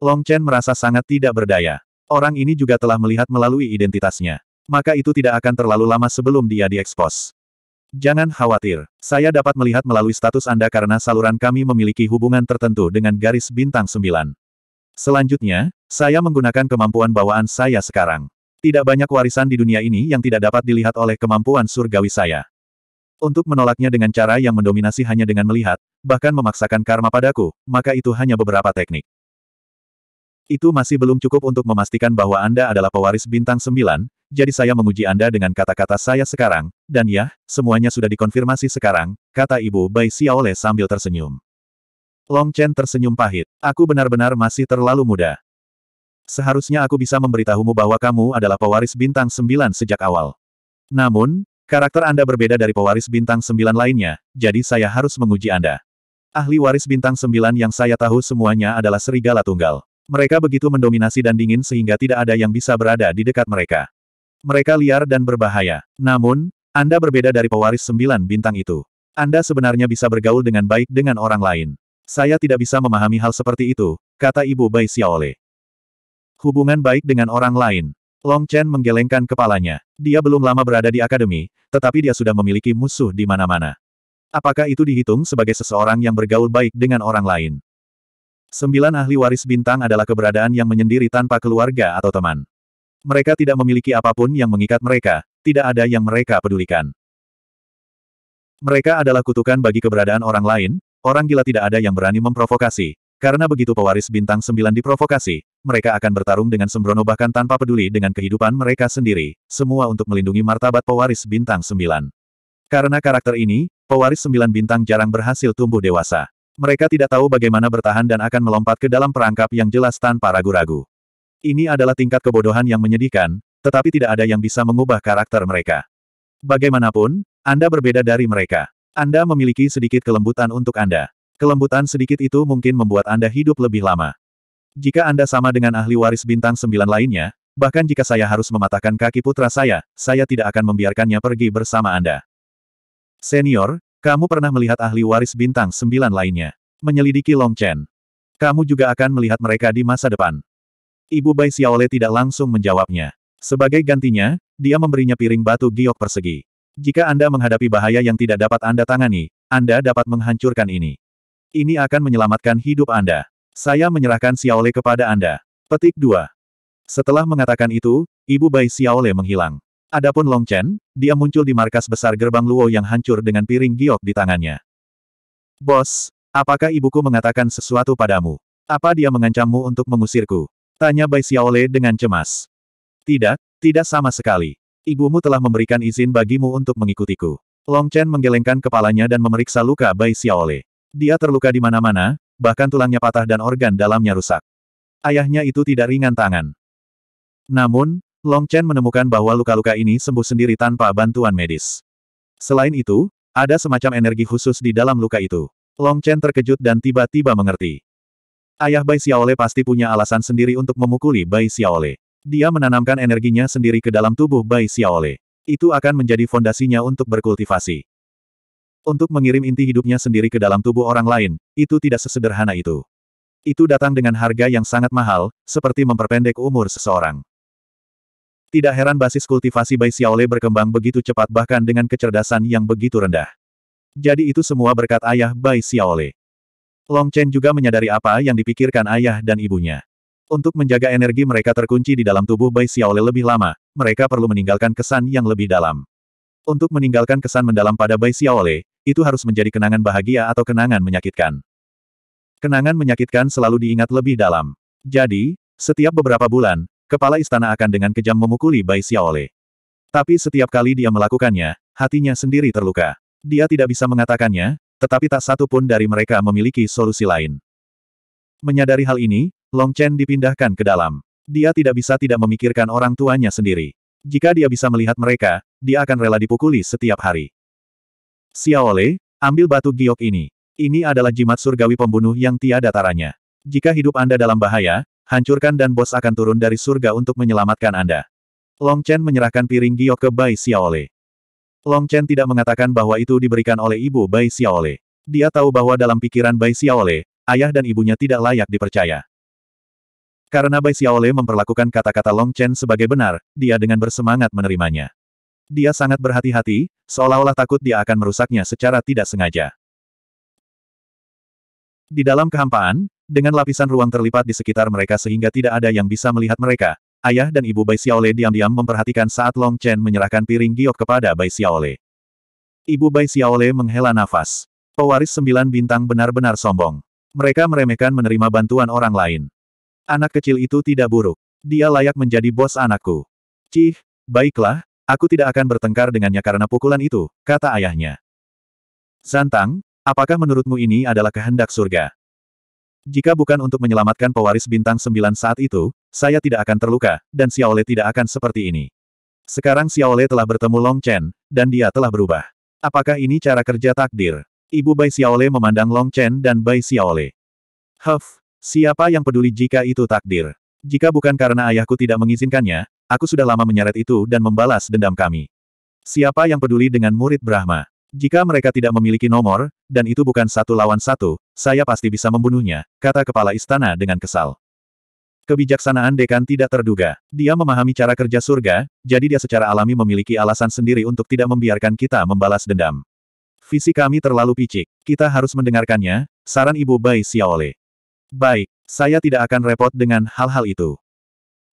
Long Chen merasa sangat tidak berdaya. Orang ini juga telah melihat melalui identitasnya. Maka itu tidak akan terlalu lama sebelum dia diekspos. Jangan khawatir, saya dapat melihat melalui status Anda karena saluran kami memiliki hubungan tertentu dengan garis bintang 9. Selanjutnya, saya menggunakan kemampuan bawaan saya sekarang. Tidak banyak warisan di dunia ini yang tidak dapat dilihat oleh kemampuan surgawi saya. Untuk menolaknya dengan cara yang mendominasi hanya dengan melihat, bahkan memaksakan karma padaku, maka itu hanya beberapa teknik. Itu masih belum cukup untuk memastikan bahwa Anda adalah pewaris bintang sembilan. jadi saya menguji Anda dengan kata-kata saya sekarang, dan ya, semuanya sudah dikonfirmasi sekarang, kata Ibu Bai Xiaole sambil tersenyum. Long Chen tersenyum pahit. Aku benar-benar masih terlalu muda. Seharusnya aku bisa memberitahumu bahwa kamu adalah pewaris bintang sembilan sejak awal. Namun, karakter Anda berbeda dari pewaris bintang sembilan lainnya, jadi saya harus menguji Anda. Ahli waris bintang sembilan yang saya tahu semuanya adalah serigala tunggal. Mereka begitu mendominasi dan dingin sehingga tidak ada yang bisa berada di dekat mereka. Mereka liar dan berbahaya. Namun, Anda berbeda dari pewaris sembilan bintang itu. Anda sebenarnya bisa bergaul dengan baik dengan orang lain. Saya tidak bisa memahami hal seperti itu, kata ibu Bai Xiaole. Hubungan baik dengan orang lain. Long Chen menggelengkan kepalanya. Dia belum lama berada di akademi, tetapi dia sudah memiliki musuh di mana-mana. Apakah itu dihitung sebagai seseorang yang bergaul baik dengan orang lain? Sembilan ahli waris bintang adalah keberadaan yang menyendiri tanpa keluarga atau teman. Mereka tidak memiliki apapun yang mengikat mereka, tidak ada yang mereka pedulikan. Mereka adalah kutukan bagi keberadaan orang lain, Orang gila tidak ada yang berani memprovokasi. Karena begitu pewaris bintang sembilan diprovokasi, mereka akan bertarung dengan sembrono bahkan tanpa peduli dengan kehidupan mereka sendiri, semua untuk melindungi martabat pewaris bintang sembilan. Karena karakter ini, pewaris sembilan bintang jarang berhasil tumbuh dewasa. Mereka tidak tahu bagaimana bertahan dan akan melompat ke dalam perangkap yang jelas tanpa ragu-ragu. Ini adalah tingkat kebodohan yang menyedihkan, tetapi tidak ada yang bisa mengubah karakter mereka. Bagaimanapun, Anda berbeda dari mereka. Anda memiliki sedikit kelembutan untuk Anda. Kelembutan sedikit itu mungkin membuat Anda hidup lebih lama. Jika Anda sama dengan ahli waris bintang sembilan lainnya, bahkan jika saya harus mematahkan kaki putra saya, saya tidak akan membiarkannya pergi bersama Anda. Senior, kamu pernah melihat ahli waris bintang sembilan lainnya. Menyelidiki Long Chen. Kamu juga akan melihat mereka di masa depan. Ibu Bai Xiaole tidak langsung menjawabnya. Sebagai gantinya, dia memberinya piring batu giok persegi. Jika Anda menghadapi bahaya yang tidak dapat Anda tangani, Anda dapat menghancurkan ini. Ini akan menyelamatkan hidup Anda. Saya menyerahkan Xiaole kepada Anda. Petik 2. Setelah mengatakan itu, ibu Bai Xiaole menghilang. Adapun Long Chen, dia muncul di markas besar gerbang Luo yang hancur dengan piring giok di tangannya. Bos, apakah ibuku mengatakan sesuatu padamu? Apa dia mengancammu untuk mengusirku? Tanya Bai Xiaole dengan cemas. Tidak, tidak sama sekali. Ibumu telah memberikan izin bagimu untuk mengikutiku. Long Chen menggelengkan kepalanya dan memeriksa luka Bai Xiaole. Dia terluka di mana-mana, bahkan tulangnya patah dan organ dalamnya rusak. Ayahnya itu tidak ringan tangan. Namun, Long Chen menemukan bahwa luka-luka ini sembuh sendiri tanpa bantuan medis. Selain itu, ada semacam energi khusus di dalam luka itu. Long Chen terkejut dan tiba-tiba mengerti. Ayah Bai Xiaole pasti punya alasan sendiri untuk memukuli Bai Xiaole. Dia menanamkan energinya sendiri ke dalam tubuh Bai Xiaole. Itu akan menjadi fondasinya untuk berkultivasi. Untuk mengirim inti hidupnya sendiri ke dalam tubuh orang lain, itu tidak sesederhana itu. Itu datang dengan harga yang sangat mahal, seperti memperpendek umur seseorang. Tidak heran basis kultivasi Bai Xiaole berkembang begitu cepat bahkan dengan kecerdasan yang begitu rendah. Jadi itu semua berkat ayah Bai Xiaole. Long Chen juga menyadari apa yang dipikirkan ayah dan ibunya. Untuk menjaga energi mereka terkunci di dalam tubuh Bai Xiaole lebih lama, mereka perlu meninggalkan kesan yang lebih dalam. Untuk meninggalkan kesan mendalam pada Bai Xiaole, itu harus menjadi kenangan bahagia atau kenangan menyakitkan. Kenangan menyakitkan selalu diingat lebih dalam. Jadi, setiap beberapa bulan, kepala istana akan dengan kejam memukuli Bai Xiaole. Tapi setiap kali dia melakukannya, hatinya sendiri terluka. Dia tidak bisa mengatakannya, tetapi tak satu pun dari mereka memiliki solusi lain. Menyadari hal ini, Long Chen dipindahkan ke dalam. Dia tidak bisa tidak memikirkan orang tuanya sendiri. Jika dia bisa melihat mereka, dia akan rela dipukuli setiap hari. Xiaole, ambil batu giok ini. Ini adalah jimat surgawi pembunuh yang tiada taranya. Jika hidup Anda dalam bahaya, hancurkan dan bos akan turun dari surga untuk menyelamatkan Anda. Long Chen menyerahkan piring giok ke Bai Xiaole. Long Chen tidak mengatakan bahwa itu diberikan oleh ibu Bai Xiaole. Dia tahu bahwa dalam pikiran Bai Xiaole, ayah dan ibunya tidak layak dipercaya. Karena Bai Xiaole memperlakukan kata-kata Long Chen sebagai benar, dia dengan bersemangat menerimanya. Dia sangat berhati-hati, seolah-olah takut dia akan merusaknya secara tidak sengaja. Di dalam kehampaan, dengan lapisan ruang terlipat di sekitar mereka sehingga tidak ada yang bisa melihat mereka, ayah dan ibu Bai Xiaole diam-diam memperhatikan saat Long Chen menyerahkan piring giok kepada Bai Xiaole. Ibu Bai Xiaole menghela nafas. Pewaris sembilan bintang benar-benar sombong. Mereka meremehkan menerima bantuan orang lain. Anak kecil itu tidak buruk. Dia layak menjadi bos anakku. Cih, baiklah, aku tidak akan bertengkar dengannya karena pukulan itu, kata ayahnya. Santang, apakah menurutmu ini adalah kehendak surga? Jika bukan untuk menyelamatkan pewaris bintang sembilan saat itu, saya tidak akan terluka, dan Xiaole tidak akan seperti ini. Sekarang Xiaole telah bertemu Long Chen, dan dia telah berubah. Apakah ini cara kerja takdir? Ibu Bai Xiaole memandang Long Chen dan Bai Xiaole. Huff, Siapa yang peduli jika itu takdir? Jika bukan karena ayahku tidak mengizinkannya, aku sudah lama menyeret itu dan membalas dendam kami. Siapa yang peduli dengan murid Brahma? Jika mereka tidak memiliki nomor, dan itu bukan satu lawan satu, saya pasti bisa membunuhnya, kata kepala istana dengan kesal. Kebijaksanaan dekan tidak terduga. Dia memahami cara kerja surga, jadi dia secara alami memiliki alasan sendiri untuk tidak membiarkan kita membalas dendam. Visi kami terlalu picik. Kita harus mendengarkannya, saran Ibu Bai Xiaole. Baik, saya tidak akan repot dengan hal-hal itu.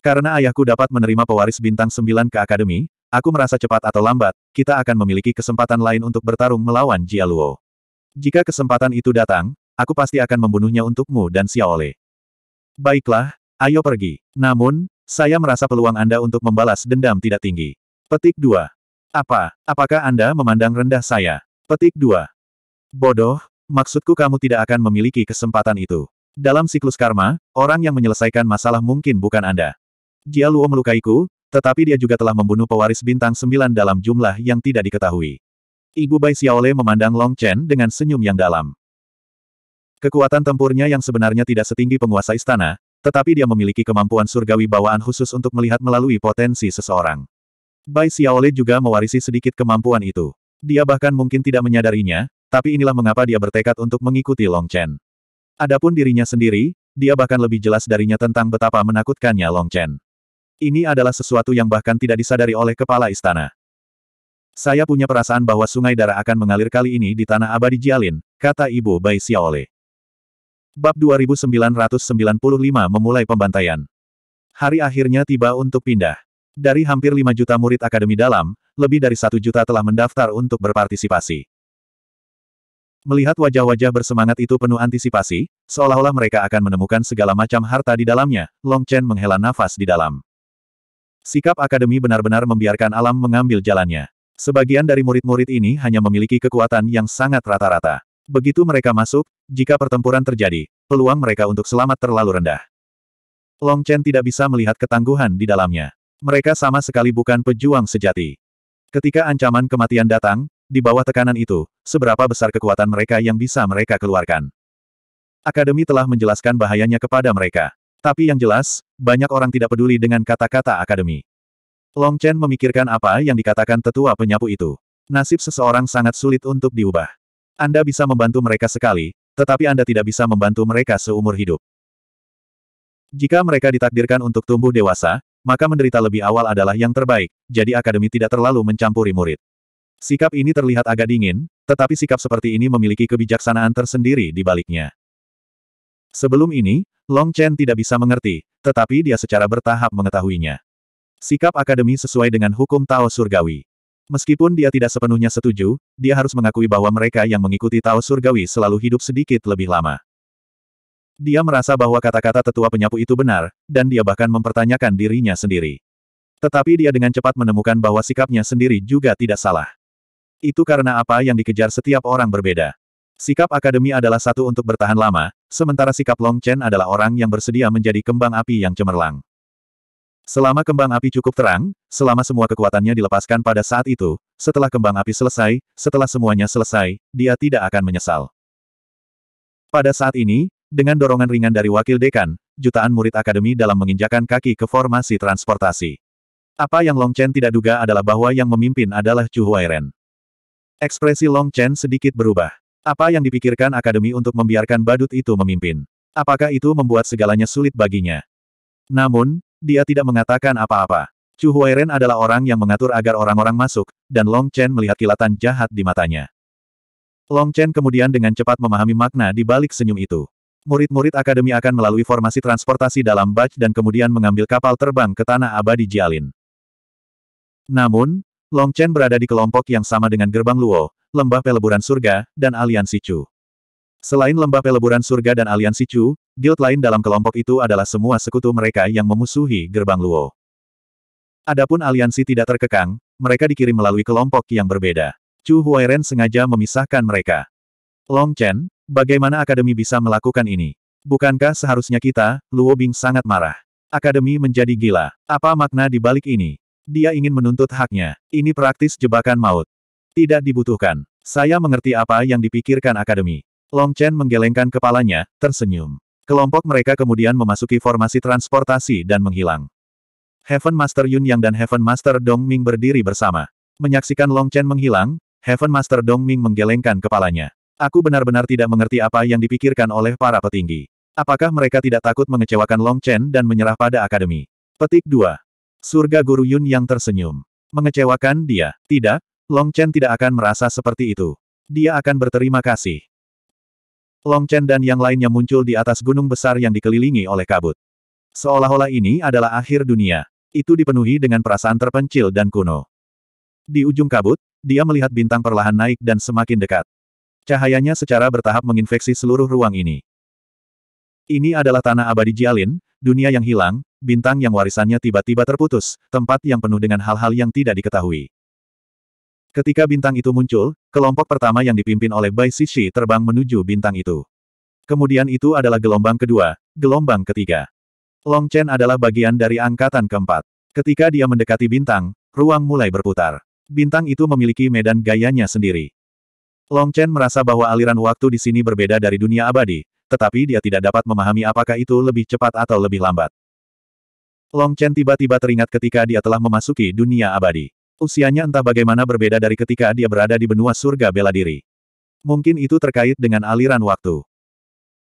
Karena ayahku dapat menerima pewaris bintang sembilan ke akademi, aku merasa cepat atau lambat, kita akan memiliki kesempatan lain untuk bertarung melawan Jia Luo. Jika kesempatan itu datang, aku pasti akan membunuhnya untukmu dan Xiaole. Baiklah, ayo pergi. Namun, saya merasa peluang Anda untuk membalas dendam tidak tinggi. Petik 2. Apa? Apakah Anda memandang rendah saya? Petik 2. Bodoh, maksudku kamu tidak akan memiliki kesempatan itu. Dalam siklus karma, orang yang menyelesaikan masalah mungkin bukan Anda. Jia Luo melukaiku, tetapi dia juga telah membunuh pewaris bintang sembilan dalam jumlah yang tidak diketahui. Ibu Bai Xiaole memandang Long Chen dengan senyum yang dalam. Kekuatan tempurnya yang sebenarnya tidak setinggi penguasa istana, tetapi dia memiliki kemampuan surgawi bawaan khusus untuk melihat melalui potensi seseorang. Bai Xiaole juga mewarisi sedikit kemampuan itu. Dia bahkan mungkin tidak menyadarinya, tapi inilah mengapa dia bertekad untuk mengikuti Long Chen. Adapun dirinya sendiri, dia bahkan lebih jelas darinya tentang betapa menakutkannya Long Chen. Ini adalah sesuatu yang bahkan tidak disadari oleh kepala istana. Saya punya perasaan bahwa sungai darah akan mengalir kali ini di tanah abadi Jialin, kata ibu Bai Xiaole. Bab 2995 memulai pembantaian. Hari akhirnya tiba untuk pindah. Dari hampir 5 juta murid akademi dalam, lebih dari satu juta telah mendaftar untuk berpartisipasi. Melihat wajah-wajah bersemangat itu penuh antisipasi, seolah-olah mereka akan menemukan segala macam harta di dalamnya, Long Chen menghela nafas di dalam. Sikap akademi benar-benar membiarkan alam mengambil jalannya. Sebagian dari murid-murid ini hanya memiliki kekuatan yang sangat rata-rata. Begitu mereka masuk, jika pertempuran terjadi, peluang mereka untuk selamat terlalu rendah. Long Chen tidak bisa melihat ketangguhan di dalamnya. Mereka sama sekali bukan pejuang sejati. Ketika ancaman kematian datang, di bawah tekanan itu, seberapa besar kekuatan mereka yang bisa mereka keluarkan. Akademi telah menjelaskan bahayanya kepada mereka. Tapi yang jelas, banyak orang tidak peduli dengan kata-kata akademi. Long Chen memikirkan apa yang dikatakan tetua penyapu itu. Nasib seseorang sangat sulit untuk diubah. Anda bisa membantu mereka sekali, tetapi Anda tidak bisa membantu mereka seumur hidup. Jika mereka ditakdirkan untuk tumbuh dewasa, maka menderita lebih awal adalah yang terbaik, jadi akademi tidak terlalu mencampuri murid. Sikap ini terlihat agak dingin, tetapi sikap seperti ini memiliki kebijaksanaan tersendiri di baliknya. Sebelum ini, Long Chen tidak bisa mengerti, tetapi dia secara bertahap mengetahuinya. Sikap akademi sesuai dengan hukum Tao Surgawi. Meskipun dia tidak sepenuhnya setuju, dia harus mengakui bahwa mereka yang mengikuti Tao Surgawi selalu hidup sedikit lebih lama. Dia merasa bahwa kata-kata tetua penyapu itu benar, dan dia bahkan mempertanyakan dirinya sendiri. Tetapi dia dengan cepat menemukan bahwa sikapnya sendiri juga tidak salah. Itu karena apa yang dikejar setiap orang berbeda. Sikap akademi adalah satu untuk bertahan lama, sementara sikap Long Chen adalah orang yang bersedia menjadi kembang api yang cemerlang. Selama kembang api cukup terang, selama semua kekuatannya dilepaskan pada saat itu, setelah kembang api selesai, setelah semuanya selesai, dia tidak akan menyesal. Pada saat ini, dengan dorongan ringan dari wakil dekan, jutaan murid akademi dalam menginjakan kaki ke formasi transportasi. Apa yang Long Chen tidak duga adalah bahwa yang memimpin adalah Chu Huairen. Ekspresi Long Chen sedikit berubah. Apa yang dipikirkan akademi untuk membiarkan badut itu memimpin? Apakah itu membuat segalanya sulit baginya? Namun, dia tidak mengatakan apa-apa. Chu Huairen adalah orang yang mengatur agar orang-orang masuk, dan Long Chen melihat kilatan jahat di matanya. Long Chen kemudian dengan cepat memahami makna di balik senyum itu. Murid-murid akademi akan melalui formasi transportasi dalam batch dan kemudian mengambil kapal terbang ke tanah abadi Jialin. Namun, Long Chen berada di kelompok yang sama dengan gerbang Luo, lembah peleburan surga, dan aliansi Chu. Selain lembah peleburan surga dan aliansi Chu, guild lain dalam kelompok itu adalah semua sekutu mereka yang memusuhi gerbang Luo. Adapun aliansi tidak terkekang, mereka dikirim melalui kelompok yang berbeda. Chu Huairen sengaja memisahkan mereka. Long Chen, bagaimana akademi bisa melakukan ini? Bukankah seharusnya kita, Luo Bing sangat marah? Akademi menjadi gila. Apa makna di balik ini? Dia ingin menuntut haknya. Ini praktis jebakan maut. Tidak dibutuhkan. Saya mengerti apa yang dipikirkan akademi. Long Chen menggelengkan kepalanya, tersenyum. Kelompok mereka kemudian memasuki formasi transportasi dan menghilang. Heaven Master Yun Yang dan Heaven Master Dong Ming berdiri bersama. Menyaksikan Long Chen menghilang, Heaven Master Dong Ming menggelengkan kepalanya. Aku benar-benar tidak mengerti apa yang dipikirkan oleh para petinggi. Apakah mereka tidak takut mengecewakan Long Chen dan menyerah pada akademi? Petik 2. Surga Guru Yun yang tersenyum. Mengecewakan dia. Tidak, Long Chen tidak akan merasa seperti itu. Dia akan berterima kasih. Long Chen dan yang lainnya muncul di atas gunung besar yang dikelilingi oleh kabut. Seolah-olah ini adalah akhir dunia. Itu dipenuhi dengan perasaan terpencil dan kuno. Di ujung kabut, dia melihat bintang perlahan naik dan semakin dekat. Cahayanya secara bertahap menginfeksi seluruh ruang ini. Ini adalah tanah abadi Jialin, dunia yang hilang, bintang yang warisannya tiba-tiba terputus, tempat yang penuh dengan hal-hal yang tidak diketahui. Ketika bintang itu muncul, kelompok pertama yang dipimpin oleh Bai Sishi terbang menuju bintang itu. Kemudian itu adalah gelombang kedua, gelombang ketiga. Long Chen adalah bagian dari angkatan keempat. Ketika dia mendekati bintang, ruang mulai berputar. Bintang itu memiliki medan gayanya sendiri. Long Chen merasa bahwa aliran waktu di sini berbeda dari dunia abadi, tetapi dia tidak dapat memahami apakah itu lebih cepat atau lebih lambat. Long Chen tiba-tiba teringat ketika dia telah memasuki dunia abadi. Usianya entah bagaimana berbeda dari ketika dia berada di benua surga bela diri. Mungkin itu terkait dengan aliran waktu.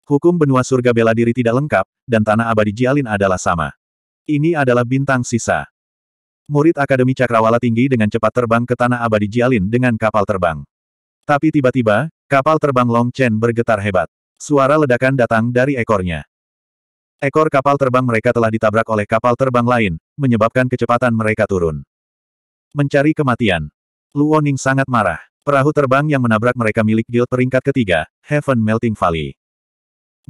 Hukum benua surga bela diri tidak lengkap, dan tanah abadi Jialin adalah sama. Ini adalah bintang sisa. Murid Akademi Cakrawala Tinggi dengan cepat terbang ke tanah abadi Jialin dengan kapal terbang. Tapi tiba-tiba, kapal terbang Long Chen bergetar hebat. Suara ledakan datang dari ekornya. Ekor kapal terbang mereka telah ditabrak oleh kapal terbang lain, menyebabkan kecepatan mereka turun. Mencari kematian. Luoning sangat marah. Perahu terbang yang menabrak mereka milik guild peringkat ketiga, Heaven Melting Valley.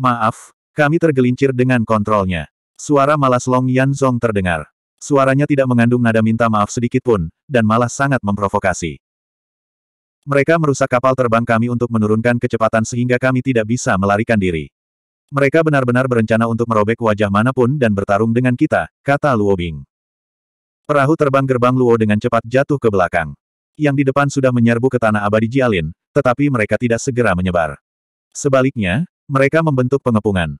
Maaf, kami tergelincir dengan kontrolnya. Suara malas Long Zong terdengar. Suaranya tidak mengandung nada minta maaf sedikit pun, dan malah sangat memprovokasi. Mereka merusak kapal terbang kami untuk menurunkan kecepatan sehingga kami tidak bisa melarikan diri. Mereka benar-benar berencana untuk merobek wajah manapun dan bertarung dengan kita, kata Luo Bing. Perahu terbang gerbang Luo dengan cepat jatuh ke belakang. Yang di depan sudah menyerbu ke tanah abadi Jialin, tetapi mereka tidak segera menyebar. Sebaliknya, mereka membentuk pengepungan.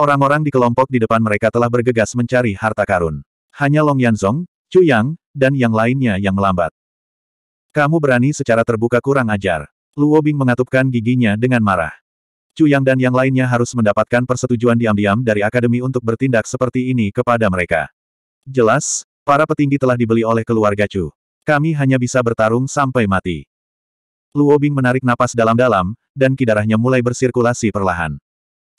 Orang-orang di kelompok di depan mereka telah bergegas mencari harta karun. Hanya Long Yanzong, Chu Yang, dan yang lainnya yang melambat. Kamu berani secara terbuka kurang ajar. Luo Bing mengatupkan giginya dengan marah. Chu Yang dan yang lainnya harus mendapatkan persetujuan diam-diam dari akademi untuk bertindak seperti ini kepada mereka. Jelas, para petinggi telah dibeli oleh keluarga Chu. Kami hanya bisa bertarung sampai mati. Luo Bing menarik napas dalam-dalam, dan kidarahnya mulai bersirkulasi perlahan.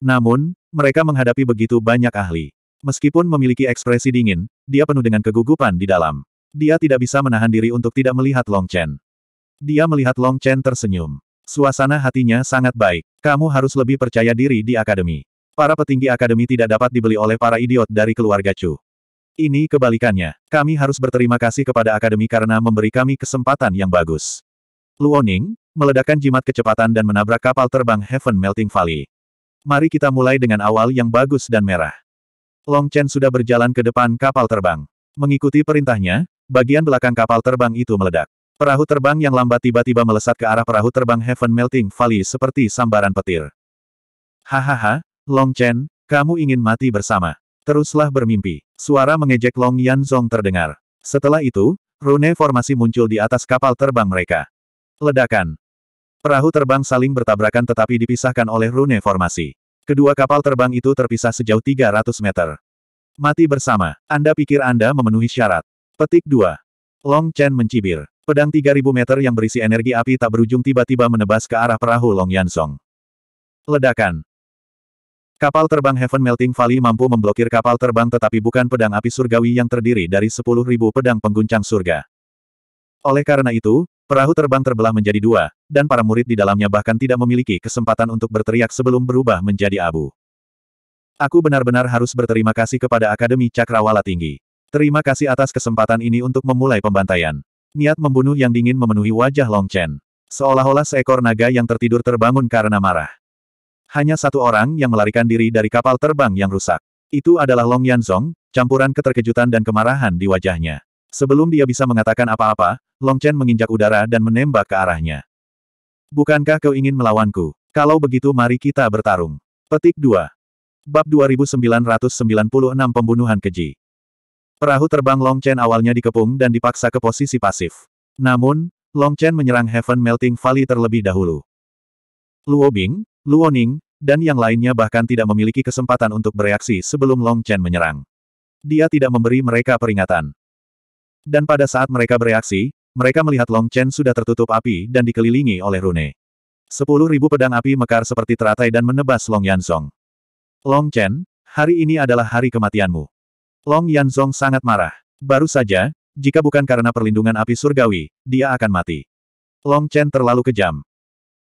Namun, mereka menghadapi begitu banyak ahli. Meskipun memiliki ekspresi dingin, dia penuh dengan kegugupan di dalam. Dia tidak bisa menahan diri untuk tidak melihat Long Chen. Dia melihat Long Chen tersenyum. Suasana hatinya sangat baik. Kamu harus lebih percaya diri di akademi. Para petinggi akademi tidak dapat dibeli oleh para idiot dari keluarga Chu. Ini kebalikannya. Kami harus berterima kasih kepada akademi karena memberi kami kesempatan yang bagus. Luoning, meledakkan jimat kecepatan dan menabrak kapal terbang Heaven Melting Valley. Mari kita mulai dengan awal yang bagus dan merah. Long Chen sudah berjalan ke depan kapal terbang. Mengikuti perintahnya, bagian belakang kapal terbang itu meledak. Perahu terbang yang lambat tiba-tiba melesat ke arah perahu terbang Heaven Melting Valley seperti sambaran petir. Hahaha, Long Chen, kamu ingin mati bersama. Teruslah bermimpi. Suara mengejek Long Yanzong terdengar. Setelah itu, rune formasi muncul di atas kapal terbang mereka. Ledakan. Perahu terbang saling bertabrakan tetapi dipisahkan oleh rune formasi. Kedua kapal terbang itu terpisah sejauh 300 meter. Mati bersama. Anda pikir Anda memenuhi syarat. Petik 2. Long Chen mencibir. Pedang 3000 meter yang berisi energi api tak berujung tiba-tiba menebas ke arah perahu Long Yansong. Ledakan. Kapal terbang Heaven Melting Valley mampu memblokir kapal terbang tetapi bukan pedang api surgawi yang terdiri dari 10.000 pedang pengguncang surga. Oleh karena itu, perahu terbang terbelah menjadi dua, dan para murid di dalamnya bahkan tidak memiliki kesempatan untuk berteriak sebelum berubah menjadi abu. Aku benar-benar harus berterima kasih kepada Akademi Cakrawala Tinggi. Terima kasih atas kesempatan ini untuk memulai pembantaian. Niat membunuh yang dingin memenuhi wajah Long Chen. Seolah-olah seekor naga yang tertidur terbangun karena marah. Hanya satu orang yang melarikan diri dari kapal terbang yang rusak. Itu adalah Long Yanzong, campuran keterkejutan dan kemarahan di wajahnya. Sebelum dia bisa mengatakan apa-apa, Long Chen menginjak udara dan menembak ke arahnya. Bukankah kau ingin melawanku? Kalau begitu mari kita bertarung. Petik 2. Bab 2996 Pembunuhan Keji Perahu terbang Long Chen awalnya dikepung dan dipaksa ke posisi pasif. Namun, Long Chen menyerang Heaven Melting Valley terlebih dahulu. Luo Bing, Luo Ning, dan yang lainnya bahkan tidak memiliki kesempatan untuk bereaksi sebelum Long Chen menyerang. Dia tidak memberi mereka peringatan. Dan pada saat mereka bereaksi, mereka melihat Long Chen sudah tertutup api dan dikelilingi oleh rune. Sepuluh ribu pedang api mekar seperti teratai dan menebas Long Yanzong. Long Chen, hari ini adalah hari kematianmu. Long Yanzong sangat marah. Baru saja, jika bukan karena perlindungan api surgawi, dia akan mati. Long Chen terlalu kejam.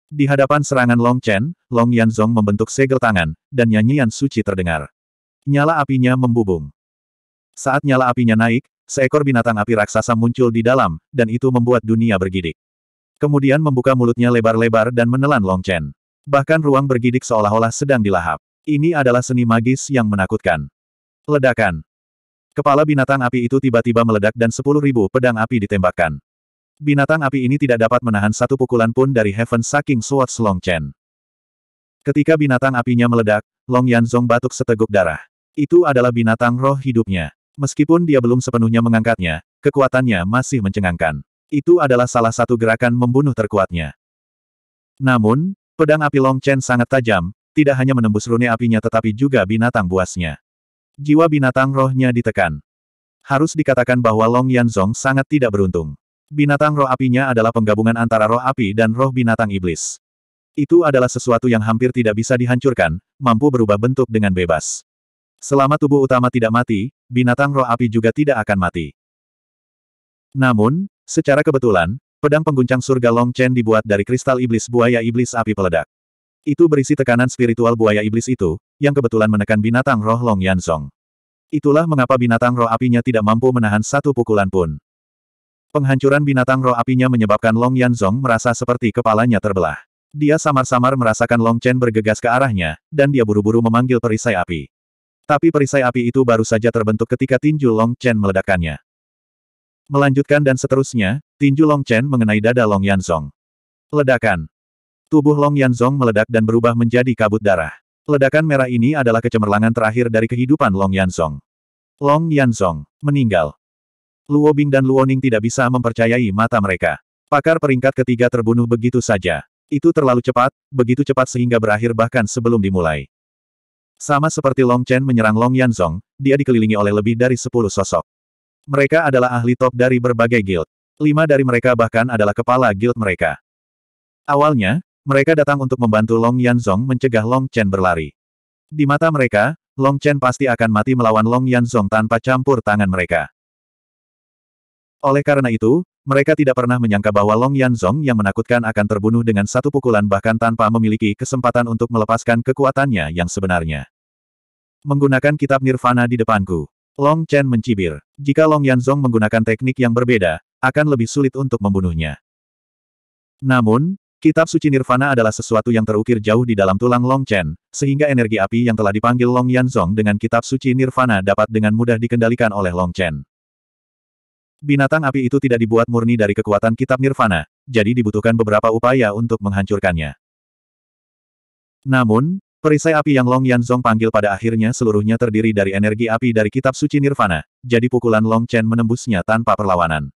Di hadapan serangan Long Chen, Long Yanzong membentuk segel tangan, dan nyanyian suci terdengar. Nyala apinya membubung. Saat nyala apinya naik, seekor binatang api raksasa muncul di dalam, dan itu membuat dunia bergidik. Kemudian membuka mulutnya lebar-lebar dan menelan Long Chen. Bahkan ruang bergidik seolah-olah sedang dilahap. Ini adalah seni magis yang menakutkan. Ledakan. Kepala binatang api itu tiba-tiba meledak dan sepuluh ribu pedang api ditembakkan. Binatang api ini tidak dapat menahan satu pukulan pun dari Heaven saking Sword Long Chen. Ketika binatang apinya meledak, Long Yanzong batuk seteguk darah. Itu adalah binatang roh hidupnya. Meskipun dia belum sepenuhnya mengangkatnya, kekuatannya masih mencengangkan. Itu adalah salah satu gerakan membunuh terkuatnya. Namun, pedang api Long Chen sangat tajam, tidak hanya menembus rune apinya tetapi juga binatang buasnya. Jiwa binatang rohnya ditekan. Harus dikatakan bahwa Long Yanzong sangat tidak beruntung. Binatang roh apinya adalah penggabungan antara roh api dan roh binatang iblis. Itu adalah sesuatu yang hampir tidak bisa dihancurkan, mampu berubah bentuk dengan bebas. Selama tubuh utama tidak mati, binatang roh api juga tidak akan mati. Namun, secara kebetulan, pedang pengguncang surga Long Chen dibuat dari kristal iblis buaya iblis api peledak. Itu berisi tekanan spiritual buaya iblis itu, yang kebetulan menekan binatang roh Long Yanzong. Itulah mengapa binatang roh apinya tidak mampu menahan satu pukulan pun. Penghancuran binatang roh apinya menyebabkan Long Yanzong merasa seperti kepalanya terbelah. Dia samar-samar merasakan Long Chen bergegas ke arahnya, dan dia buru-buru memanggil perisai api. Tapi perisai api itu baru saja terbentuk ketika tinju Long Chen meledakkannya. Melanjutkan dan seterusnya, tinju Long Chen mengenai dada Long Yanzong. Ledakan. Tubuh Long Yanzong meledak dan berubah menjadi kabut darah. Ledakan merah ini adalah kecemerlangan terakhir dari kehidupan Long Yansong. Long Yansong meninggal. Luo Bing dan Luo Ning tidak bisa mempercayai mata mereka. Pakar peringkat ketiga terbunuh begitu saja. Itu terlalu cepat, begitu cepat sehingga berakhir bahkan sebelum dimulai. Sama seperti Long Chen menyerang Long Yanzong, dia dikelilingi oleh lebih dari sepuluh sosok. Mereka adalah ahli top dari berbagai guild. Lima dari mereka bahkan adalah kepala guild mereka. Awalnya, mereka datang untuk membantu Long Yanzong mencegah Long Chen berlari. Di mata mereka, Long Chen pasti akan mati melawan Long Yanzong tanpa campur tangan mereka. Oleh karena itu, mereka tidak pernah menyangka bahwa Long Yanzong yang menakutkan akan terbunuh dengan satu pukulan bahkan tanpa memiliki kesempatan untuk melepaskan kekuatannya yang sebenarnya. Menggunakan kitab Nirvana di depanku. Long Chen mencibir. Jika Long Yanzong menggunakan teknik yang berbeda, akan lebih sulit untuk membunuhnya. Namun, Kitab suci Nirvana adalah sesuatu yang terukir jauh di dalam tulang Long Chen, sehingga energi api yang telah dipanggil Long Yanzong dengan kitab suci Nirvana dapat dengan mudah dikendalikan oleh Long Chen. Binatang api itu tidak dibuat murni dari kekuatan kitab Nirvana, jadi dibutuhkan beberapa upaya untuk menghancurkannya. Namun, perisai api yang Long Yanzong panggil pada akhirnya seluruhnya terdiri dari energi api dari kitab suci Nirvana, jadi pukulan Long Chen menembusnya tanpa perlawanan.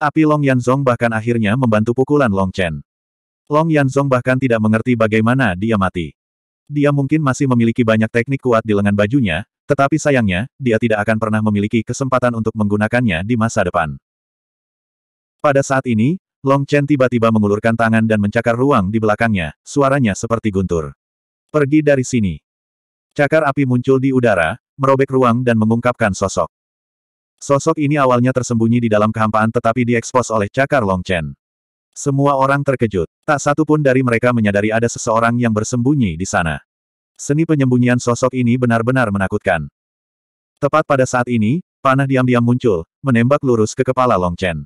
Api Long Yanzong bahkan akhirnya membantu pukulan Long Chen. Long Yanzong bahkan tidak mengerti bagaimana dia mati. Dia mungkin masih memiliki banyak teknik kuat di lengan bajunya, tetapi sayangnya, dia tidak akan pernah memiliki kesempatan untuk menggunakannya di masa depan. Pada saat ini, Long Chen tiba-tiba mengulurkan tangan dan mencakar ruang di belakangnya, suaranya seperti guntur. Pergi dari sini. Cakar api muncul di udara, merobek ruang dan mengungkapkan sosok. Sosok ini awalnya tersembunyi di dalam kehampaan tetapi diekspos oleh cakar Long Chen. Semua orang terkejut. Tak satu pun dari mereka menyadari ada seseorang yang bersembunyi di sana. Seni penyembunyian sosok ini benar-benar menakutkan. Tepat pada saat ini, panah diam-diam muncul, menembak lurus ke kepala Long Chen.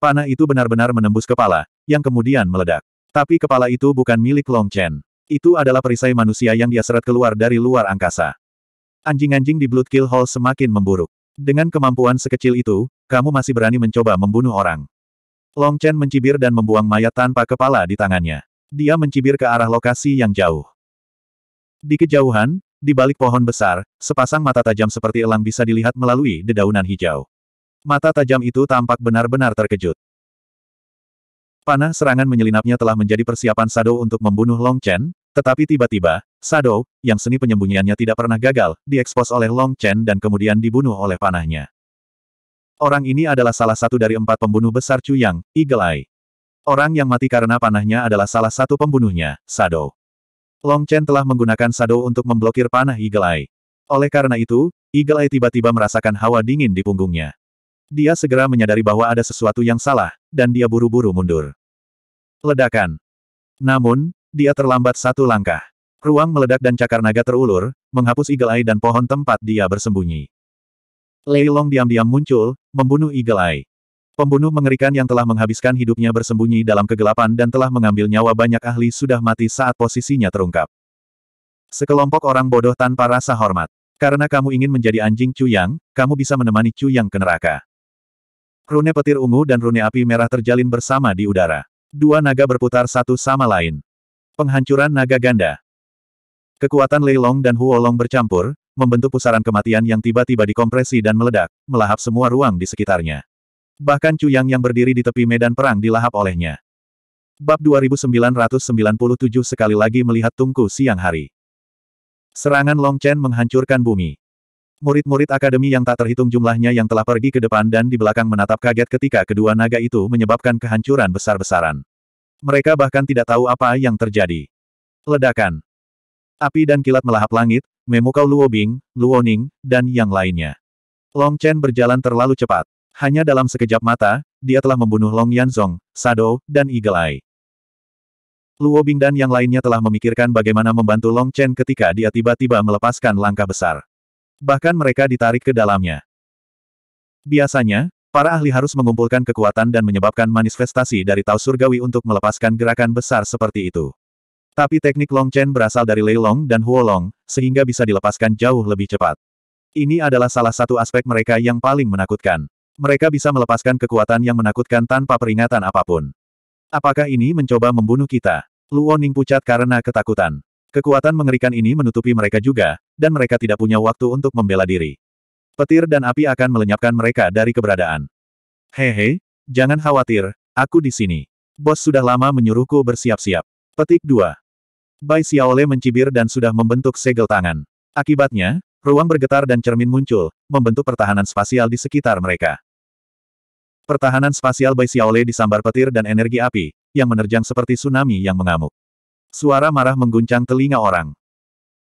Panah itu benar-benar menembus kepala, yang kemudian meledak. Tapi kepala itu bukan milik Long Chen. Itu adalah perisai manusia yang dia seret keluar dari luar angkasa. Anjing-anjing di Blood Kill Hall semakin memburuk. Dengan kemampuan sekecil itu, kamu masih berani mencoba membunuh orang. Long Chen mencibir dan membuang mayat tanpa kepala di tangannya. Dia mencibir ke arah lokasi yang jauh. Di kejauhan, di balik pohon besar, sepasang mata tajam seperti elang bisa dilihat melalui dedaunan hijau. Mata tajam itu tampak benar-benar terkejut. Panah serangan menyelinapnya telah menjadi persiapan Sado untuk membunuh Long Chen, tetapi tiba-tiba, Sado, yang seni penyembunyiannya tidak pernah gagal, diekspos oleh Long Chen dan kemudian dibunuh oleh panahnya. Orang ini adalah salah satu dari empat pembunuh besar Cuyang, Eagle Eye. Orang yang mati karena panahnya adalah salah satu pembunuhnya, Sado. Long Chen telah menggunakan Sado untuk memblokir panah Eagle Eye. Oleh karena itu, Eagle Eye tiba-tiba merasakan hawa dingin di punggungnya. Dia segera menyadari bahwa ada sesuatu yang salah, dan dia buru-buru mundur. Ledakan. Namun, dia terlambat satu langkah. Ruang meledak dan cakar naga terulur, menghapus Eagle Eye dan pohon tempat dia bersembunyi. Lei Long diam-diam muncul, membunuh Eagle Eye. Pembunuh mengerikan yang telah menghabiskan hidupnya bersembunyi dalam kegelapan dan telah mengambil nyawa banyak ahli sudah mati saat posisinya terungkap. Sekelompok orang bodoh tanpa rasa hormat. Karena kamu ingin menjadi anjing Cuyang, kamu bisa menemani Cuyang ke neraka. Rune petir ungu dan rune api merah terjalin bersama di udara. Dua naga berputar satu sama lain. Penghancuran naga ganda. Kekuatan Lei Long dan Huo Long bercampur, membentuk pusaran kematian yang tiba-tiba dikompresi dan meledak, melahap semua ruang di sekitarnya. Bahkan Cuyang yang berdiri di tepi medan perang dilahap olehnya. Bab 2997 sekali lagi melihat tungku siang hari. Serangan Long Chen menghancurkan bumi. Murid-murid akademi yang tak terhitung jumlahnya yang telah pergi ke depan dan di belakang menatap kaget ketika kedua naga itu menyebabkan kehancuran besar-besaran. Mereka bahkan tidak tahu apa yang terjadi. Ledakan. Api dan kilat melahap langit, Memukau Luobing, Luoning, dan yang lainnya. Long Chen berjalan terlalu cepat. Hanya dalam sekejap mata, dia telah membunuh Long Yanzong, Sado, dan Eagle Eye. Luobing dan yang lainnya telah memikirkan bagaimana membantu Long Chen ketika dia tiba-tiba melepaskan langkah besar. Bahkan mereka ditarik ke dalamnya. Biasanya, para ahli harus mengumpulkan kekuatan dan menyebabkan manifestasi dari Tau Surgawi untuk melepaskan gerakan besar seperti itu. Tapi teknik Long Chen berasal dari Lei Long dan Huo Long, sehingga bisa dilepaskan jauh lebih cepat. Ini adalah salah satu aspek mereka yang paling menakutkan. Mereka bisa melepaskan kekuatan yang menakutkan tanpa peringatan apapun. Apakah ini mencoba membunuh kita? Luoning pucat karena ketakutan. Kekuatan mengerikan ini menutupi mereka juga, dan mereka tidak punya waktu untuk membela diri. Petir dan api akan melenyapkan mereka dari keberadaan. Hehe, jangan khawatir, aku di sini. Bos sudah lama menyuruhku bersiap-siap. Petik 2. Bai Xiaole mencibir dan sudah membentuk segel tangan. Akibatnya, ruang bergetar dan cermin muncul, membentuk pertahanan spasial di sekitar mereka. Pertahanan spasial Bai Xiaole disambar petir dan energi api, yang menerjang seperti tsunami yang mengamuk. Suara marah mengguncang telinga orang.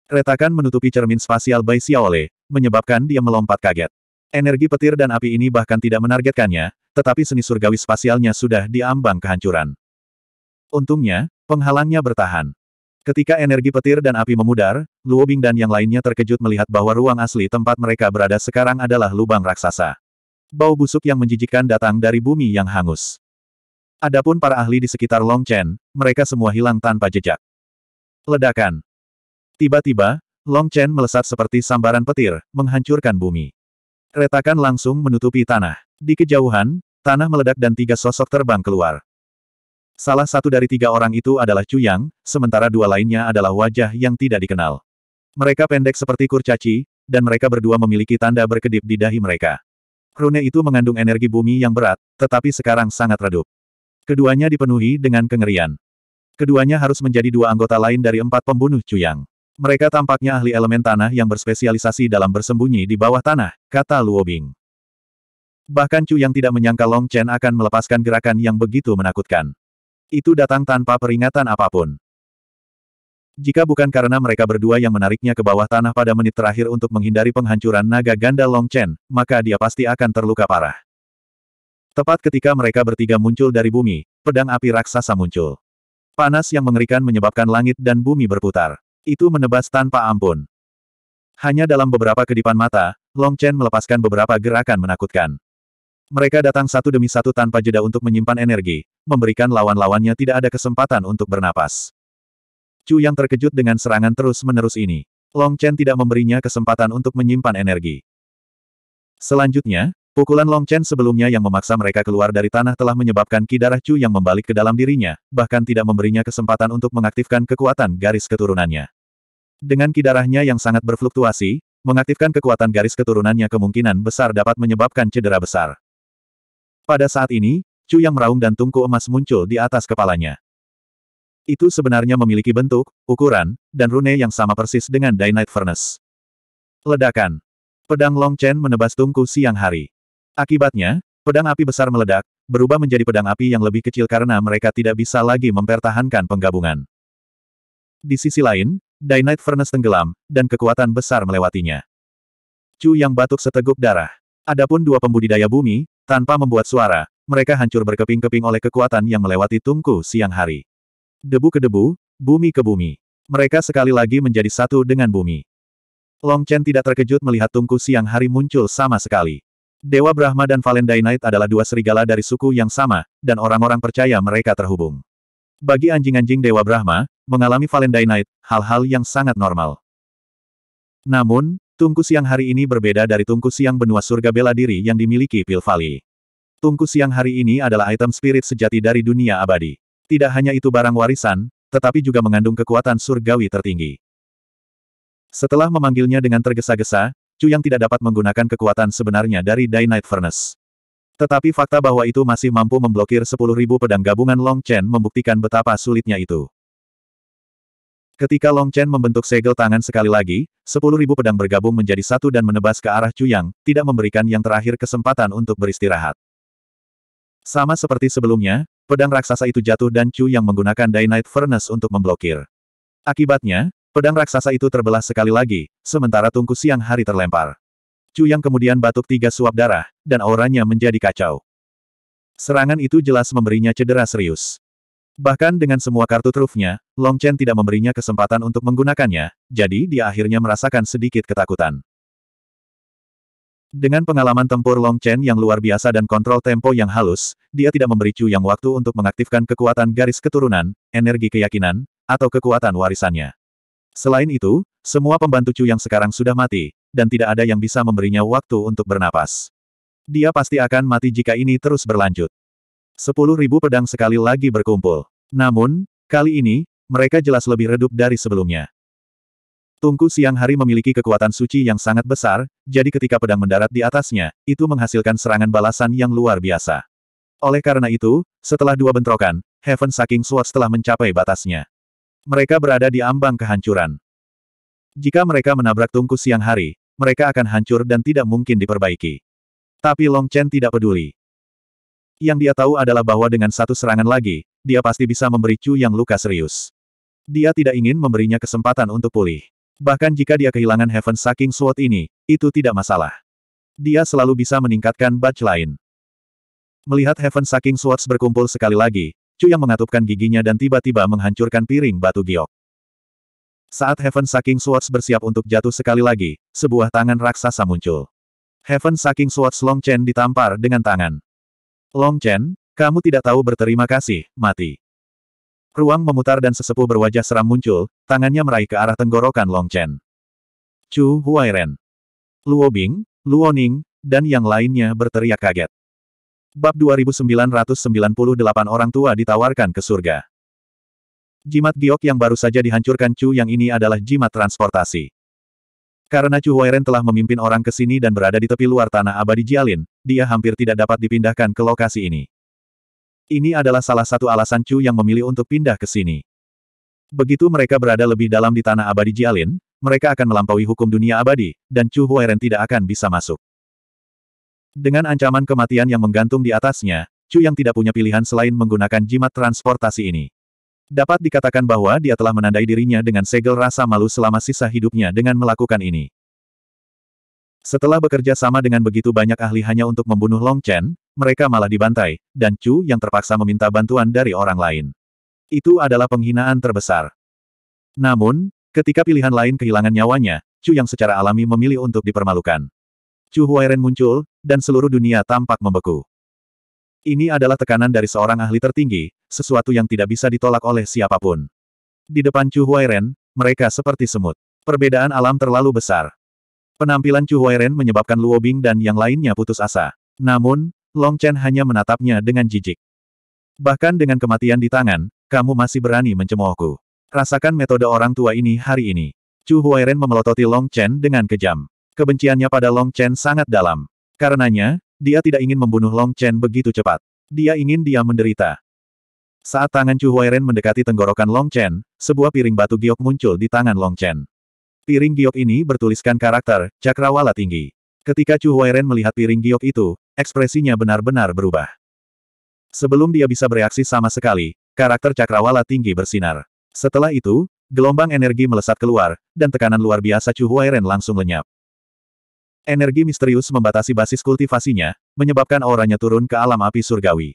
Retakan menutupi cermin spasial Bai Xiaole, menyebabkan dia melompat kaget. Energi petir dan api ini bahkan tidak menargetkannya, tetapi seni surgawi spasialnya sudah diambang kehancuran. Untungnya, penghalangnya bertahan. Ketika energi petir dan api memudar, Luo Bing dan yang lainnya terkejut melihat bahwa ruang asli tempat mereka berada sekarang adalah lubang raksasa. Bau busuk yang menjijikkan datang dari bumi yang hangus. Adapun para ahli di sekitar Long Chen, mereka semua hilang tanpa jejak. Ledakan. Tiba-tiba, Long Chen melesat seperti sambaran petir, menghancurkan bumi. Retakan langsung menutupi tanah. Di kejauhan, tanah meledak dan tiga sosok terbang keluar. Salah satu dari tiga orang itu adalah Chu Yang, sementara dua lainnya adalah wajah yang tidak dikenal. Mereka pendek seperti kurcaci, dan mereka berdua memiliki tanda berkedip di dahi mereka. Rune itu mengandung energi bumi yang berat, tetapi sekarang sangat redup. Keduanya dipenuhi dengan kengerian. Keduanya harus menjadi dua anggota lain dari empat pembunuh Chu Yang. Mereka tampaknya ahli elemen tanah yang berspesialisasi dalam bersembunyi di bawah tanah, kata Luo Bing. Bahkan Chu Yang tidak menyangka Long Chen akan melepaskan gerakan yang begitu menakutkan. Itu datang tanpa peringatan apapun. Jika bukan karena mereka berdua yang menariknya ke bawah tanah pada menit terakhir untuk menghindari penghancuran naga ganda Long Chen, maka dia pasti akan terluka parah. Tepat ketika mereka bertiga muncul dari bumi, pedang api raksasa muncul. Panas yang mengerikan menyebabkan langit dan bumi berputar. Itu menebas tanpa ampun. Hanya dalam beberapa kedipan mata, Long Chen melepaskan beberapa gerakan menakutkan. Mereka datang satu demi satu tanpa jeda untuk menyimpan energi, memberikan lawan-lawannya tidak ada kesempatan untuk bernapas. Chu yang terkejut dengan serangan terus-menerus ini. Long Chen tidak memberinya kesempatan untuk menyimpan energi. Selanjutnya, pukulan Long Chen sebelumnya yang memaksa mereka keluar dari tanah telah menyebabkan ki darah Chu yang membalik ke dalam dirinya, bahkan tidak memberinya kesempatan untuk mengaktifkan kekuatan garis keturunannya. Dengan ki darahnya yang sangat berfluktuasi, mengaktifkan kekuatan garis keturunannya kemungkinan besar dapat menyebabkan cedera besar. Pada saat ini, Chu yang meraung dan tungku emas muncul di atas kepalanya. Itu sebenarnya memiliki bentuk, ukuran, dan rune yang sama persis dengan Dynite Furnace. Ledakan. Pedang Long Chen menebas tungku siang hari. Akibatnya, pedang api besar meledak, berubah menjadi pedang api yang lebih kecil karena mereka tidak bisa lagi mempertahankan penggabungan. Di sisi lain, Dynite Furnace tenggelam, dan kekuatan besar melewatinya. Chu yang batuk seteguk darah. Adapun dua pembudidaya bumi, tanpa membuat suara, mereka hancur berkeping-keping oleh kekuatan yang melewati tungku siang hari. Debu ke debu, bumi ke bumi. Mereka sekali lagi menjadi satu dengan bumi. Long Chen tidak terkejut melihat tungku siang hari muncul sama sekali. Dewa Brahma dan Valendainite adalah dua serigala dari suku yang sama, dan orang-orang percaya mereka terhubung. Bagi anjing-anjing Dewa Brahma, mengalami Valendainite, hal-hal yang sangat normal. Namun, Tungku siang hari ini berbeda dari tungku siang benua surga bela diri yang dimiliki Pil Valley. Tungku siang hari ini adalah item spirit sejati dari dunia abadi. Tidak hanya itu barang warisan, tetapi juga mengandung kekuatan surgawi tertinggi. Setelah memanggilnya dengan tergesa-gesa, Chu yang tidak dapat menggunakan kekuatan sebenarnya dari Night Furnace. Tetapi fakta bahwa itu masih mampu memblokir 10.000 pedang gabungan Long Chen membuktikan betapa sulitnya itu. Ketika Long Chen membentuk segel tangan sekali lagi, sepuluh ribu pedang bergabung menjadi satu dan menebas ke arah Chu Yang, tidak memberikan yang terakhir kesempatan untuk beristirahat. Sama seperti sebelumnya, pedang raksasa itu jatuh dan Chu Yang menggunakan Dynite Furnace untuk memblokir. Akibatnya, pedang raksasa itu terbelah sekali lagi, sementara tungku siang hari terlempar. Chu Yang kemudian batuk tiga suap darah, dan auranya menjadi kacau. Serangan itu jelas memberinya cedera serius. Bahkan dengan semua kartu trufnya, Long Chen tidak memberinya kesempatan untuk menggunakannya, jadi dia akhirnya merasakan sedikit ketakutan. Dengan pengalaman tempur Long Chen yang luar biasa dan kontrol tempo yang halus, dia tidak memberi Chu Yang waktu untuk mengaktifkan kekuatan garis keturunan, energi keyakinan, atau kekuatan warisannya. Selain itu, semua pembantu Chu Yang sekarang sudah mati, dan tidak ada yang bisa memberinya waktu untuk bernapas. Dia pasti akan mati jika ini terus berlanjut. Sepuluh ribu pedang sekali lagi berkumpul. Namun, kali ini, mereka jelas lebih redup dari sebelumnya. Tungku siang hari memiliki kekuatan suci yang sangat besar, jadi ketika pedang mendarat di atasnya, itu menghasilkan serangan balasan yang luar biasa. Oleh karena itu, setelah dua bentrokan, Heaven Saking Sword telah mencapai batasnya. Mereka berada di ambang kehancuran. Jika mereka menabrak tungku siang hari, mereka akan hancur dan tidak mungkin diperbaiki. Tapi Long Chen tidak peduli. Yang dia tahu adalah bahwa dengan satu serangan lagi, dia pasti bisa memberi Chu Yang luka serius. Dia tidak ingin memberinya kesempatan untuk pulih. Bahkan jika dia kehilangan Heaven Sucking Sword ini, itu tidak masalah. Dia selalu bisa meningkatkan batch lain. Melihat Heaven Sucking Swords berkumpul sekali lagi, Chu Yang mengatupkan giginya dan tiba-tiba menghancurkan piring batu giok. Saat Heaven Sucking Swords bersiap untuk jatuh sekali lagi, sebuah tangan raksasa muncul. Heaven Sucking Swords Long Chen ditampar dengan tangan. Long Chen, kamu tidak tahu berterima kasih, mati. Ruang memutar dan sesepuh berwajah seram muncul, tangannya meraih ke arah tenggorokan Long Chen. Chu Huairen, Luo Bing, Luo Ning, dan yang lainnya berteriak kaget. Bab 2998 orang tua ditawarkan ke surga. Jimat giok yang baru saja dihancurkan Chu yang ini adalah jimat transportasi. Karena Chu Huairen telah memimpin orang ke sini dan berada di tepi luar tanah abadi Jialin, dia hampir tidak dapat dipindahkan ke lokasi ini. Ini adalah salah satu alasan Chu yang memilih untuk pindah ke sini. Begitu mereka berada lebih dalam di tanah abadi Jialin, mereka akan melampaui hukum dunia abadi, dan Chu Huairen tidak akan bisa masuk. Dengan ancaman kematian yang menggantung di atasnya, Chu yang tidak punya pilihan selain menggunakan jimat transportasi ini. Dapat dikatakan bahwa dia telah menandai dirinya dengan segel rasa malu selama sisa hidupnya dengan melakukan ini. Setelah bekerja sama dengan begitu banyak ahli hanya untuk membunuh Long Chen, mereka malah dibantai, dan Chu yang terpaksa meminta bantuan dari orang lain. Itu adalah penghinaan terbesar. Namun, ketika pilihan lain kehilangan nyawanya, Chu yang secara alami memilih untuk dipermalukan. Chu Huairen muncul, dan seluruh dunia tampak membeku. Ini adalah tekanan dari seorang ahli tertinggi, sesuatu yang tidak bisa ditolak oleh siapapun. Di depan Chu Huairen, mereka seperti semut. Perbedaan alam terlalu besar. Penampilan Chu Huairen menyebabkan Luo Bing dan yang lainnya putus asa. Namun, Long Chen hanya menatapnya dengan jijik. Bahkan dengan kematian di tangan, kamu masih berani mencemoohku. Rasakan metode orang tua ini hari ini. Chu Huairen memelototi Long Chen dengan kejam. Kebenciannya pada Long Chen sangat dalam. Karenanya, dia tidak ingin membunuh Long Chen begitu cepat. Dia ingin dia menderita. Saat tangan Chu Huairen mendekati tenggorokan Long Chen, sebuah piring batu giok muncul di tangan Long Chen. Piring giok ini bertuliskan karakter, cakrawala tinggi. Ketika Chu Huairen melihat piring giok itu, ekspresinya benar-benar berubah. Sebelum dia bisa bereaksi sama sekali, karakter cakrawala tinggi bersinar. Setelah itu, gelombang energi melesat keluar, dan tekanan luar biasa Chu Huairen langsung lenyap. Energi misterius membatasi basis kultivasinya, menyebabkan auranya turun ke alam api surgawi.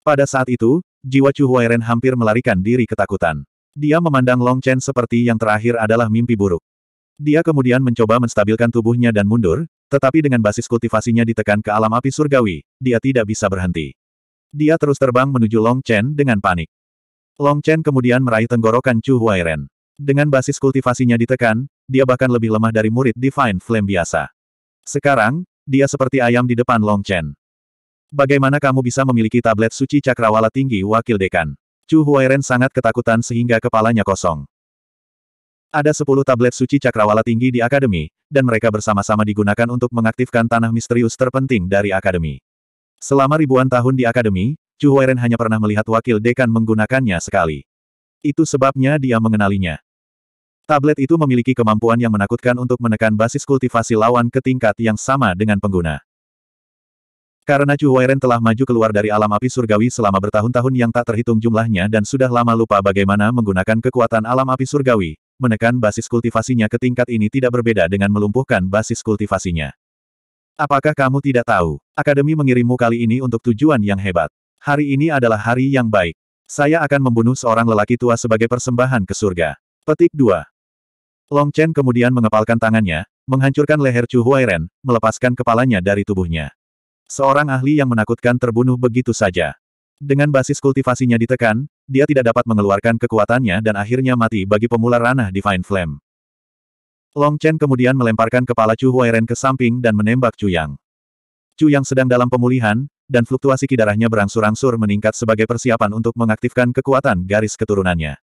Pada saat itu, jiwa Chu Huairen hampir melarikan diri ketakutan. Dia memandang Long Chen seperti yang terakhir adalah mimpi buruk. Dia kemudian mencoba menstabilkan tubuhnya dan mundur, tetapi dengan basis kultivasinya ditekan ke alam api surgawi, dia tidak bisa berhenti. Dia terus terbang menuju Long Chen dengan panik. Long Chen kemudian meraih tenggorokan Chu Huairen. Dengan basis kultivasinya ditekan, dia bahkan lebih lemah dari murid Divine Flame biasa. Sekarang, dia seperti ayam di depan Long Chen. Bagaimana kamu bisa memiliki tablet suci cakrawala tinggi wakil dekan? Chu Huairen sangat ketakutan sehingga kepalanya kosong. Ada sepuluh tablet suci cakrawala tinggi di akademi, dan mereka bersama-sama digunakan untuk mengaktifkan tanah misterius terpenting dari akademi. Selama ribuan tahun di akademi, Chu Huairen hanya pernah melihat wakil dekan menggunakannya sekali. Itu sebabnya dia mengenalinya. Tablet itu memiliki kemampuan yang menakutkan untuk menekan basis kultivasi lawan ke tingkat yang sama dengan pengguna. Karena Chu Huairen telah maju keluar dari alam api surgawi selama bertahun-tahun yang tak terhitung jumlahnya dan sudah lama lupa bagaimana menggunakan kekuatan alam api surgawi, menekan basis kultivasinya ke tingkat ini tidak berbeda dengan melumpuhkan basis kultivasinya. Apakah kamu tidak tahu, Akademi mengirimmu kali ini untuk tujuan yang hebat. Hari ini adalah hari yang baik. Saya akan membunuh seorang lelaki tua sebagai persembahan ke surga. Petik 2. Long Chen kemudian mengepalkan tangannya, menghancurkan leher Chu Huairen, melepaskan kepalanya dari tubuhnya. Seorang ahli yang menakutkan terbunuh begitu saja. Dengan basis kultivasinya ditekan, dia tidak dapat mengeluarkan kekuatannya dan akhirnya mati bagi pemula ranah Divine Flame. Long Chen kemudian melemparkan kepala Chu Huairen ke samping dan menembak Chu Yang. Chu Yang sedang dalam pemulihan, dan fluktuasi kidarahnya berangsur-angsur meningkat sebagai persiapan untuk mengaktifkan kekuatan garis keturunannya.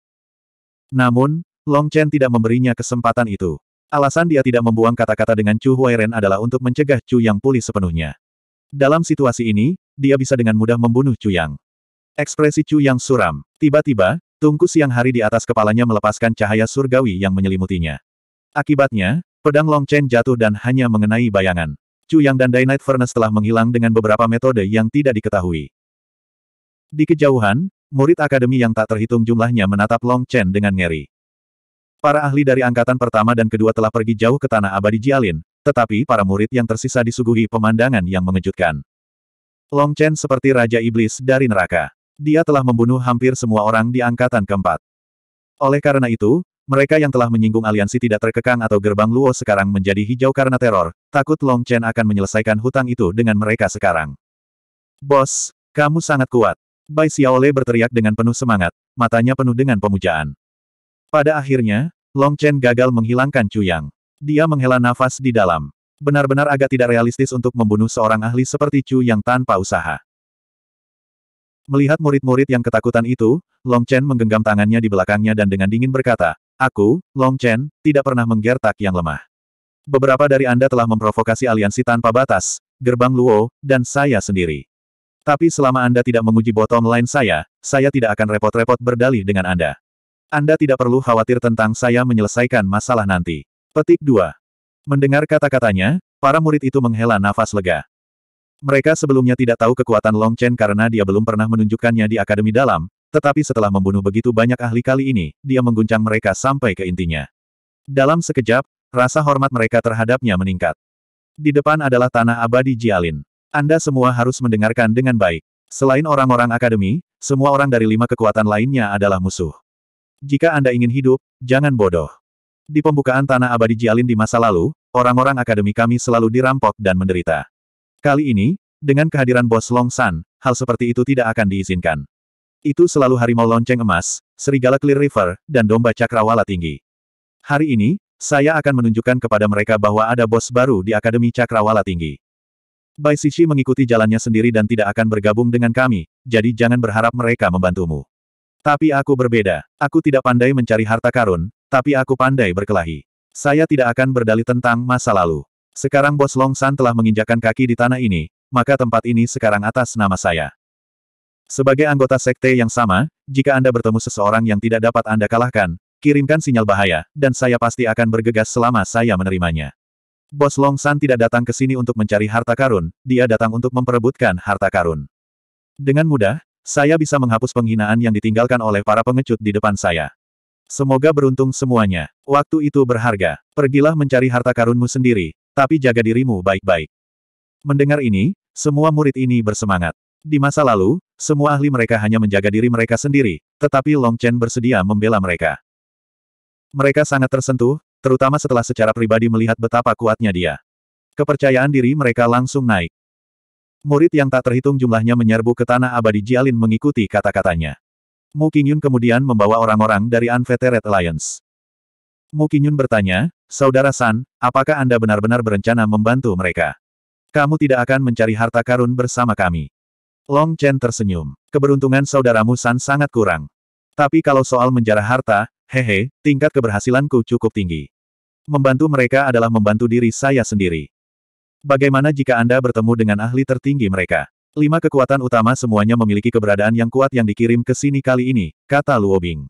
Namun, Long Chen tidak memberinya kesempatan itu. Alasan dia tidak membuang kata-kata dengan Chu Huairen adalah untuk mencegah Chu Yang pulih sepenuhnya. Dalam situasi ini, dia bisa dengan mudah membunuh Chu Yang. Ekspresi Chu Yang suram. Tiba-tiba, tungku siang hari di atas kepalanya melepaskan cahaya surgawi yang menyelimutinya. Akibatnya, pedang Long Chen jatuh dan hanya mengenai bayangan. Chu Yang dan Night Furnace telah menghilang dengan beberapa metode yang tidak diketahui. Di kejauhan, murid akademi yang tak terhitung jumlahnya menatap Long Chen dengan ngeri. Para ahli dari angkatan pertama dan kedua telah pergi jauh ke tanah abadi Jialin, tetapi para murid yang tersisa disuguhi pemandangan yang mengejutkan. Long Chen seperti Raja Iblis dari neraka. Dia telah membunuh hampir semua orang di angkatan keempat. Oleh karena itu, mereka yang telah menyinggung aliansi tidak terkekang atau gerbang Luo sekarang menjadi hijau karena teror, takut Long Chen akan menyelesaikan hutang itu dengan mereka sekarang. Bos, kamu sangat kuat. Bai Xiaole berteriak dengan penuh semangat, matanya penuh dengan pemujaan. Pada akhirnya, Long Chen gagal menghilangkan Chu Yang. Dia menghela nafas di dalam benar-benar agak tidak realistis untuk membunuh seorang ahli seperti Chu yang tanpa usaha. Melihat murid-murid yang ketakutan itu, Long Chen menggenggam tangannya di belakangnya dan dengan dingin berkata, Aku, Long Chen, tidak pernah menggertak yang lemah. Beberapa dari Anda telah memprovokasi aliansi tanpa batas, gerbang Luo, dan saya sendiri. Tapi selama Anda tidak menguji bottom line saya, saya tidak akan repot-repot berdalih dengan Anda. Anda tidak perlu khawatir tentang saya menyelesaikan masalah nanti. Petik 2. Mendengar kata-katanya, para murid itu menghela nafas lega. Mereka sebelumnya tidak tahu kekuatan Long Chen karena dia belum pernah menunjukkannya di Akademi Dalam, tetapi setelah membunuh begitu banyak ahli kali ini, dia mengguncang mereka sampai ke intinya. Dalam sekejap, rasa hormat mereka terhadapnya meningkat. Di depan adalah tanah abadi Jialin. Anda semua harus mendengarkan dengan baik. Selain orang-orang akademi, semua orang dari lima kekuatan lainnya adalah musuh. Jika Anda ingin hidup, jangan bodoh. Di pembukaan Tanah Abadi Jialin di masa lalu, orang-orang akademi kami selalu dirampok dan menderita. Kali ini, dengan kehadiran bos Long San, hal seperti itu tidak akan diizinkan. Itu selalu harimau lonceng emas, serigala clear river, dan domba cakrawala tinggi. Hari ini, saya akan menunjukkan kepada mereka bahwa ada bos baru di Akademi Cakrawala Tinggi. Bai Sishi mengikuti jalannya sendiri dan tidak akan bergabung dengan kami, jadi jangan berharap mereka membantumu. Tapi aku berbeda. Aku tidak pandai mencari harta karun, tapi aku pandai berkelahi. Saya tidak akan berdalih tentang masa lalu. Sekarang bos Long San telah menginjakan kaki di tanah ini, maka tempat ini sekarang atas nama saya. Sebagai anggota sekte yang sama, jika Anda bertemu seseorang yang tidak dapat Anda kalahkan, kirimkan sinyal bahaya, dan saya pasti akan bergegas selama saya menerimanya. Bos Long San tidak datang ke sini untuk mencari harta karun, dia datang untuk memperebutkan harta karun. Dengan mudah, saya bisa menghapus penghinaan yang ditinggalkan oleh para pengecut di depan saya. Semoga beruntung semuanya. Waktu itu berharga. Pergilah mencari harta karunmu sendiri, tapi jaga dirimu baik-baik. Mendengar ini, semua murid ini bersemangat. Di masa lalu, semua ahli mereka hanya menjaga diri mereka sendiri, tetapi Long Chen bersedia membela mereka. Mereka sangat tersentuh, terutama setelah secara pribadi melihat betapa kuatnya dia. Kepercayaan diri mereka langsung naik. Murid yang tak terhitung jumlahnya menyerbu ke tanah abadi Jialin mengikuti kata-katanya. Mu Qingyun kemudian membawa orang-orang dari Unfettered Alliance. Mu Qingyun bertanya, Saudara San, apakah Anda benar-benar berencana membantu mereka? Kamu tidak akan mencari harta karun bersama kami. Long Chen tersenyum. Keberuntungan saudaramu San sangat kurang. Tapi kalau soal menjarah harta, hehe, tingkat keberhasilanku cukup tinggi. Membantu mereka adalah membantu diri saya sendiri. Bagaimana jika Anda bertemu dengan ahli tertinggi mereka? Lima kekuatan utama semuanya memiliki keberadaan yang kuat yang dikirim ke sini kali ini, kata Luo Bing.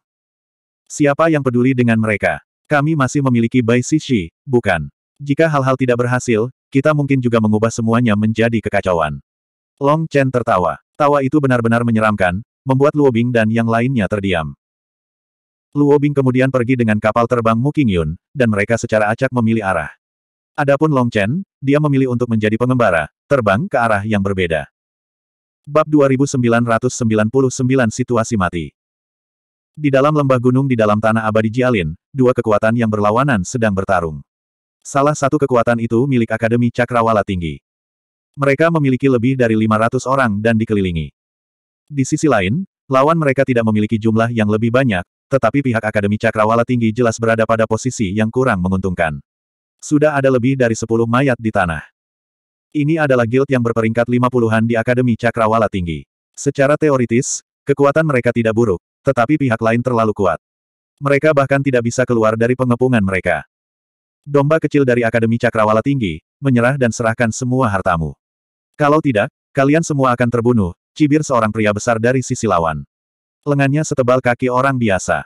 Siapa yang peduli dengan mereka? Kami masih memiliki Bai Sishi, bukan? Jika hal-hal tidak berhasil, kita mungkin juga mengubah semuanya menjadi kekacauan. Long Chen tertawa. Tawa itu benar-benar menyeramkan, membuat Luo Bing dan yang lainnya terdiam. Luo Bing kemudian pergi dengan kapal terbang Muking Yun, dan mereka secara acak memilih arah. Adapun Long Chen, dia memilih untuk menjadi pengembara, terbang ke arah yang berbeda. Bab 2999 Situasi Mati Di dalam lembah gunung di dalam tanah abadi Jialin, dua kekuatan yang berlawanan sedang bertarung. Salah satu kekuatan itu milik Akademi Cakrawala Tinggi. Mereka memiliki lebih dari 500 orang dan dikelilingi. Di sisi lain, lawan mereka tidak memiliki jumlah yang lebih banyak, tetapi pihak Akademi Cakrawala Tinggi jelas berada pada posisi yang kurang menguntungkan. Sudah ada lebih dari 10 mayat di tanah. Ini adalah guild yang berperingkat lima puluhan di Akademi Cakrawala Tinggi. Secara teoritis, kekuatan mereka tidak buruk, tetapi pihak lain terlalu kuat. Mereka bahkan tidak bisa keluar dari pengepungan mereka. Domba kecil dari Akademi Cakrawala Tinggi, menyerah dan serahkan semua hartamu. Kalau tidak, kalian semua akan terbunuh, cibir seorang pria besar dari sisi lawan. Lengannya setebal kaki orang biasa.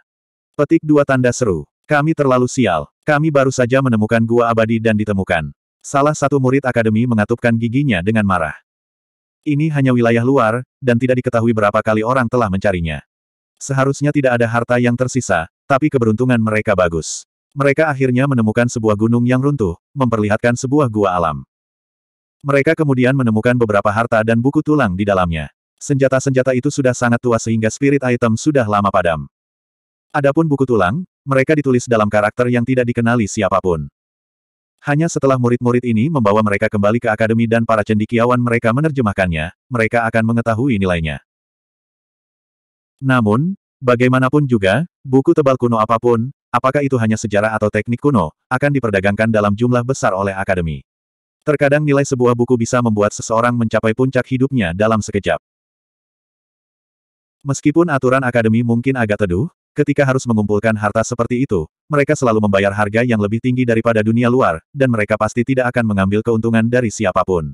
Petik dua tanda seru. Kami terlalu sial. Kami baru saja menemukan gua abadi dan ditemukan. Salah satu murid akademi mengatupkan giginya dengan marah. Ini hanya wilayah luar, dan tidak diketahui berapa kali orang telah mencarinya. Seharusnya tidak ada harta yang tersisa, tapi keberuntungan mereka bagus. Mereka akhirnya menemukan sebuah gunung yang runtuh, memperlihatkan sebuah gua alam. Mereka kemudian menemukan beberapa harta dan buku tulang di dalamnya. Senjata-senjata itu sudah sangat tua sehingga spirit item sudah lama padam. Adapun buku tulang, mereka ditulis dalam karakter yang tidak dikenali siapapun. Hanya setelah murid-murid ini membawa mereka kembali ke akademi dan para cendikiawan mereka menerjemahkannya, mereka akan mengetahui nilainya. Namun, bagaimanapun juga, buku tebal kuno apapun, apakah itu hanya sejarah atau teknik kuno, akan diperdagangkan dalam jumlah besar oleh akademi. Terkadang nilai sebuah buku bisa membuat seseorang mencapai puncak hidupnya dalam sekejap. Meskipun aturan akademi mungkin agak teduh, Ketika harus mengumpulkan harta seperti itu, mereka selalu membayar harga yang lebih tinggi daripada dunia luar, dan mereka pasti tidak akan mengambil keuntungan dari siapapun.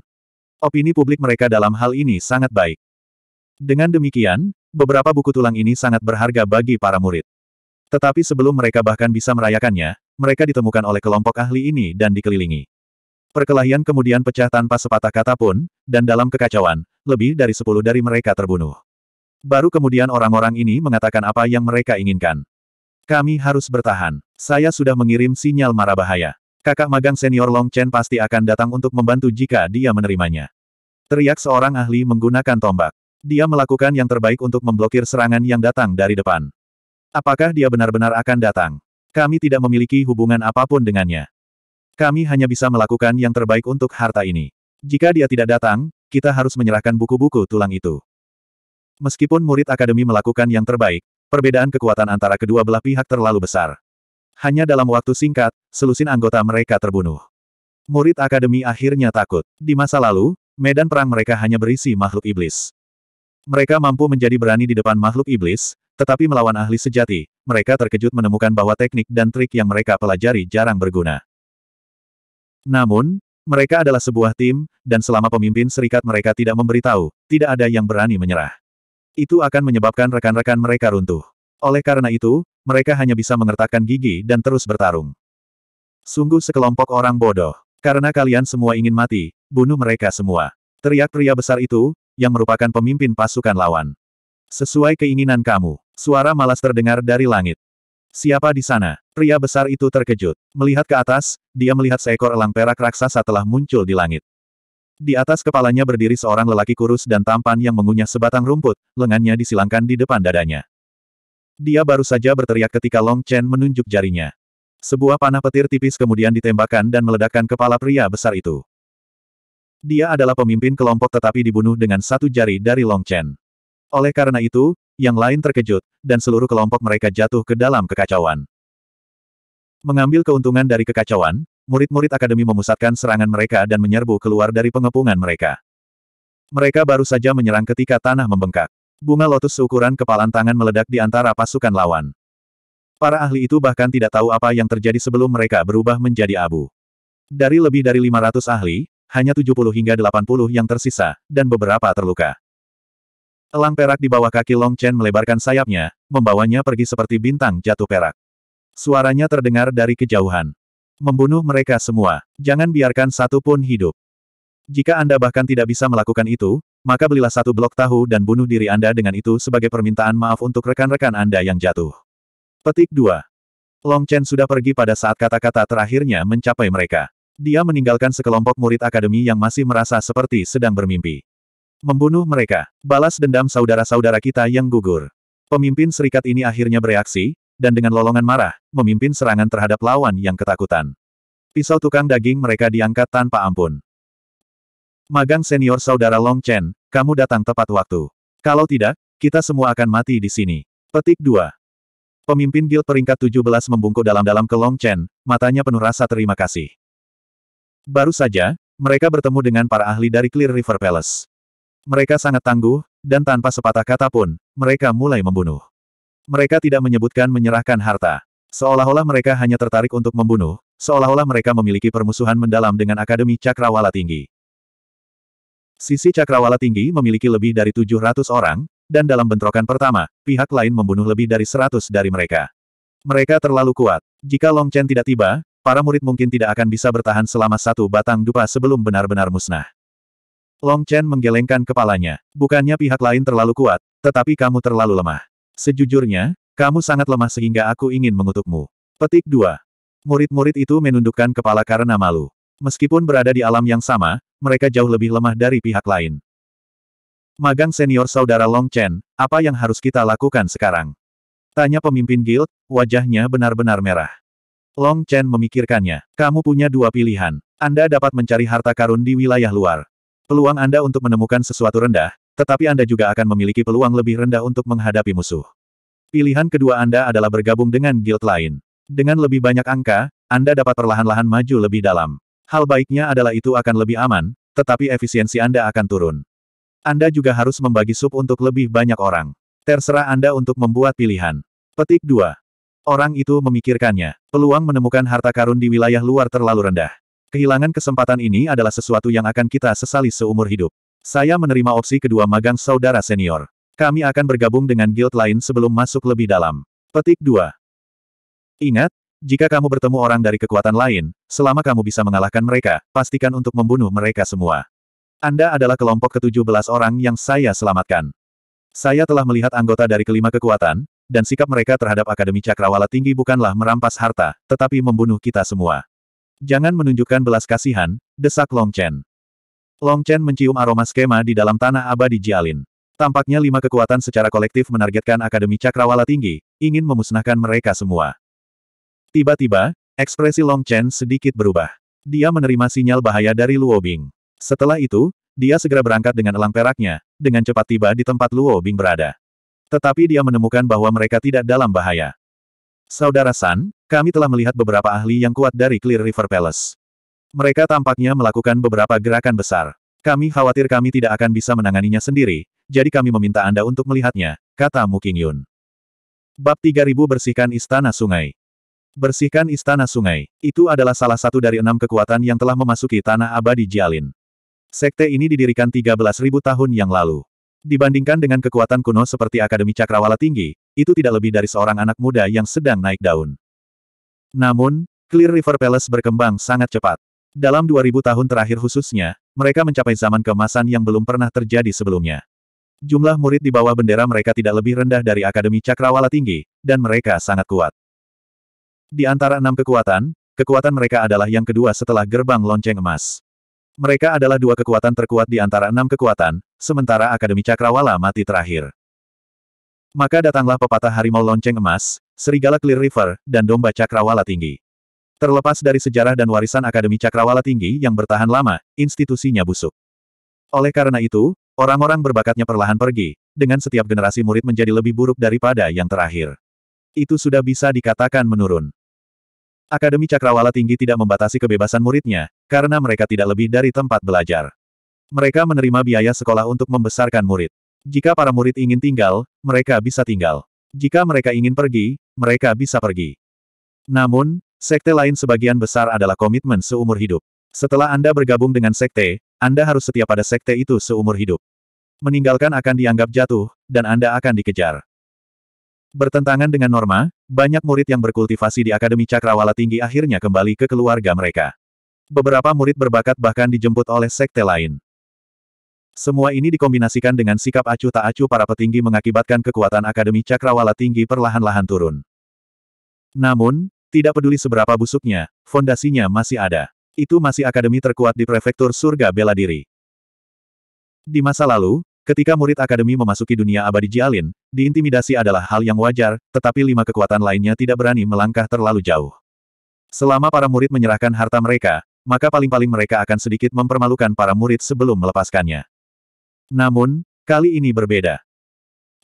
Opini publik mereka dalam hal ini sangat baik. Dengan demikian, beberapa buku tulang ini sangat berharga bagi para murid. Tetapi sebelum mereka bahkan bisa merayakannya, mereka ditemukan oleh kelompok ahli ini dan dikelilingi. Perkelahian kemudian pecah tanpa sepatah kata pun, dan dalam kekacauan, lebih dari sepuluh dari mereka terbunuh. Baru kemudian orang-orang ini mengatakan apa yang mereka inginkan. Kami harus bertahan. Saya sudah mengirim sinyal marah bahaya. Kakak magang senior Long Chen pasti akan datang untuk membantu jika dia menerimanya. Teriak seorang ahli menggunakan tombak. Dia melakukan yang terbaik untuk memblokir serangan yang datang dari depan. Apakah dia benar-benar akan datang? Kami tidak memiliki hubungan apapun dengannya. Kami hanya bisa melakukan yang terbaik untuk harta ini. Jika dia tidak datang, kita harus menyerahkan buku-buku tulang itu. Meskipun murid akademi melakukan yang terbaik, perbedaan kekuatan antara kedua belah pihak terlalu besar. Hanya dalam waktu singkat, selusin anggota mereka terbunuh. Murid akademi akhirnya takut. Di masa lalu, medan perang mereka hanya berisi makhluk iblis. Mereka mampu menjadi berani di depan makhluk iblis, tetapi melawan ahli sejati, mereka terkejut menemukan bahwa teknik dan trik yang mereka pelajari jarang berguna. Namun, mereka adalah sebuah tim, dan selama pemimpin serikat mereka tidak memberitahu, tidak ada yang berani menyerah. Itu akan menyebabkan rekan-rekan mereka runtuh. Oleh karena itu, mereka hanya bisa mengertakkan gigi dan terus bertarung. Sungguh sekelompok orang bodoh. Karena kalian semua ingin mati, bunuh mereka semua. Teriak pria besar itu, yang merupakan pemimpin pasukan lawan. Sesuai keinginan kamu, suara malas terdengar dari langit. Siapa di sana? Pria besar itu terkejut. Melihat ke atas, dia melihat seekor elang perak raksasa telah muncul di langit. Di atas kepalanya berdiri seorang lelaki kurus dan tampan yang mengunyah sebatang rumput, lengannya disilangkan di depan dadanya. Dia baru saja berteriak ketika Long Chen menunjuk jarinya. Sebuah panah petir tipis kemudian ditembakkan dan meledakkan kepala pria besar itu. Dia adalah pemimpin kelompok tetapi dibunuh dengan satu jari dari Long Chen. Oleh karena itu, yang lain terkejut, dan seluruh kelompok mereka jatuh ke dalam kekacauan. Mengambil keuntungan dari kekacauan, Murid-murid akademi memusatkan serangan mereka dan menyerbu keluar dari pengepungan mereka. Mereka baru saja menyerang ketika tanah membengkak. Bunga lotus seukuran kepalan tangan meledak di antara pasukan lawan. Para ahli itu bahkan tidak tahu apa yang terjadi sebelum mereka berubah menjadi abu. Dari lebih dari 500 ahli, hanya 70 hingga 80 yang tersisa, dan beberapa terluka. Elang perak di bawah kaki Long Chen melebarkan sayapnya, membawanya pergi seperti bintang jatuh perak. Suaranya terdengar dari kejauhan. Membunuh mereka semua. Jangan biarkan satu pun hidup. Jika Anda bahkan tidak bisa melakukan itu, maka belilah satu blok tahu dan bunuh diri Anda dengan itu sebagai permintaan maaf untuk rekan-rekan Anda yang jatuh. Petik 2. Long Chen sudah pergi pada saat kata-kata terakhirnya mencapai mereka. Dia meninggalkan sekelompok murid akademi yang masih merasa seperti sedang bermimpi. Membunuh mereka, balas dendam saudara-saudara kita yang gugur. Pemimpin serikat ini akhirnya bereaksi, dan dengan lolongan marah, memimpin serangan terhadap lawan yang ketakutan. Pisau tukang daging mereka diangkat tanpa ampun. Magang senior saudara Long Chen, kamu datang tepat waktu. Kalau tidak, kita semua akan mati di sini. Petik 2. Pemimpin guild peringkat 17 membungkuk dalam-dalam ke Long Chen, matanya penuh rasa terima kasih. Baru saja, mereka bertemu dengan para ahli dari Clear River Palace. Mereka sangat tangguh, dan tanpa sepatah kata pun, mereka mulai membunuh. Mereka tidak menyebutkan menyerahkan harta. Seolah-olah mereka hanya tertarik untuk membunuh, seolah-olah mereka memiliki permusuhan mendalam dengan Akademi Cakrawala Tinggi. Sisi Cakrawala Tinggi memiliki lebih dari 700 orang, dan dalam bentrokan pertama, pihak lain membunuh lebih dari 100 dari mereka. Mereka terlalu kuat. Jika Long Chen tidak tiba, para murid mungkin tidak akan bisa bertahan selama satu batang dupa sebelum benar-benar musnah. Long Chen menggelengkan kepalanya. Bukannya pihak lain terlalu kuat, tetapi kamu terlalu lemah. Sejujurnya, kamu sangat lemah sehingga aku ingin mengutukmu. Petik 2. Murid-murid itu menundukkan kepala karena malu. Meskipun berada di alam yang sama, mereka jauh lebih lemah dari pihak lain. Magang senior saudara Long Chen, apa yang harus kita lakukan sekarang? Tanya pemimpin guild, wajahnya benar-benar merah. Long Chen memikirkannya. Kamu punya dua pilihan. Anda dapat mencari harta karun di wilayah luar. Peluang Anda untuk menemukan sesuatu rendah, tetapi Anda juga akan memiliki peluang lebih rendah untuk menghadapi musuh. Pilihan kedua Anda adalah bergabung dengan guild lain. Dengan lebih banyak angka, Anda dapat perlahan-lahan maju lebih dalam. Hal baiknya adalah itu akan lebih aman, tetapi efisiensi Anda akan turun. Anda juga harus membagi sup untuk lebih banyak orang. Terserah Anda untuk membuat pilihan. Petik 2. Orang itu memikirkannya. Peluang menemukan harta karun di wilayah luar terlalu rendah. Kehilangan kesempatan ini adalah sesuatu yang akan kita sesali seumur hidup. Saya menerima opsi kedua magang saudara senior. Kami akan bergabung dengan guild lain sebelum masuk lebih dalam. Petik 2. Ingat, jika kamu bertemu orang dari kekuatan lain, selama kamu bisa mengalahkan mereka, pastikan untuk membunuh mereka semua. Anda adalah kelompok ke-17 orang yang saya selamatkan. Saya telah melihat anggota dari kelima kekuatan, dan sikap mereka terhadap Akademi Cakrawala Tinggi bukanlah merampas harta, tetapi membunuh kita semua. Jangan menunjukkan belas kasihan, desak Long Chen. Long Chen mencium aroma skema di dalam tanah abadi Jialin. Tampaknya lima kekuatan secara kolektif menargetkan Akademi Cakrawala Tinggi, ingin memusnahkan mereka semua. Tiba-tiba, ekspresi Long Chen sedikit berubah. Dia menerima sinyal bahaya dari Luo Bing. Setelah itu, dia segera berangkat dengan elang peraknya, dengan cepat tiba di tempat Luo Bing berada. Tetapi dia menemukan bahwa mereka tidak dalam bahaya. Saudara San, kami telah melihat beberapa ahli yang kuat dari Clear River Palace. Mereka tampaknya melakukan beberapa gerakan besar. Kami khawatir kami tidak akan bisa menanganinya sendiri, jadi kami meminta Anda untuk melihatnya, kata Muking Yun. Bab 3000 Bersihkan Istana Sungai Bersihkan Istana Sungai, itu adalah salah satu dari enam kekuatan yang telah memasuki Tanah Abadi Jialin. Sekte ini didirikan 13.000 tahun yang lalu. Dibandingkan dengan kekuatan kuno seperti Akademi Cakrawala Tinggi, itu tidak lebih dari seorang anak muda yang sedang naik daun. Namun, Clear River Palace berkembang sangat cepat. Dalam 2000 tahun terakhir khususnya, mereka mencapai zaman keemasan yang belum pernah terjadi sebelumnya. Jumlah murid di bawah bendera mereka tidak lebih rendah dari Akademi Cakrawala Tinggi, dan mereka sangat kuat. Di antara enam kekuatan, kekuatan mereka adalah yang kedua setelah gerbang lonceng emas. Mereka adalah dua kekuatan terkuat di antara enam kekuatan, sementara Akademi Cakrawala mati terakhir. Maka datanglah pepatah harimau lonceng emas, serigala clear river, dan domba cakrawala tinggi. Terlepas dari sejarah dan warisan Akademi Cakrawala Tinggi yang bertahan lama, institusinya busuk. Oleh karena itu, orang-orang berbakatnya perlahan pergi, dengan setiap generasi murid menjadi lebih buruk daripada yang terakhir. Itu sudah bisa dikatakan menurun. Akademi Cakrawala Tinggi tidak membatasi kebebasan muridnya, karena mereka tidak lebih dari tempat belajar. Mereka menerima biaya sekolah untuk membesarkan murid. Jika para murid ingin tinggal, mereka bisa tinggal. Jika mereka ingin pergi, mereka bisa pergi. Namun, Sekte lain sebagian besar adalah komitmen seumur hidup. Setelah Anda bergabung dengan sekte, Anda harus setia pada sekte itu seumur hidup. Meninggalkan akan dianggap jatuh, dan Anda akan dikejar. Bertentangan dengan norma, banyak murid yang berkultivasi di Akademi Cakrawala Tinggi akhirnya kembali ke keluarga mereka. Beberapa murid berbakat bahkan dijemput oleh sekte lain. Semua ini dikombinasikan dengan sikap acuh tak acuh para petinggi mengakibatkan kekuatan Akademi Cakrawala Tinggi perlahan-lahan turun. Namun, tidak peduli seberapa busuknya, fondasinya masih ada. Itu masih akademi terkuat di prefektur surga bela diri. Di masa lalu, ketika murid akademi memasuki dunia abadi Jialin, diintimidasi adalah hal yang wajar, tetapi lima kekuatan lainnya tidak berani melangkah terlalu jauh. Selama para murid menyerahkan harta mereka, maka paling-paling mereka akan sedikit mempermalukan para murid sebelum melepaskannya. Namun, kali ini berbeda.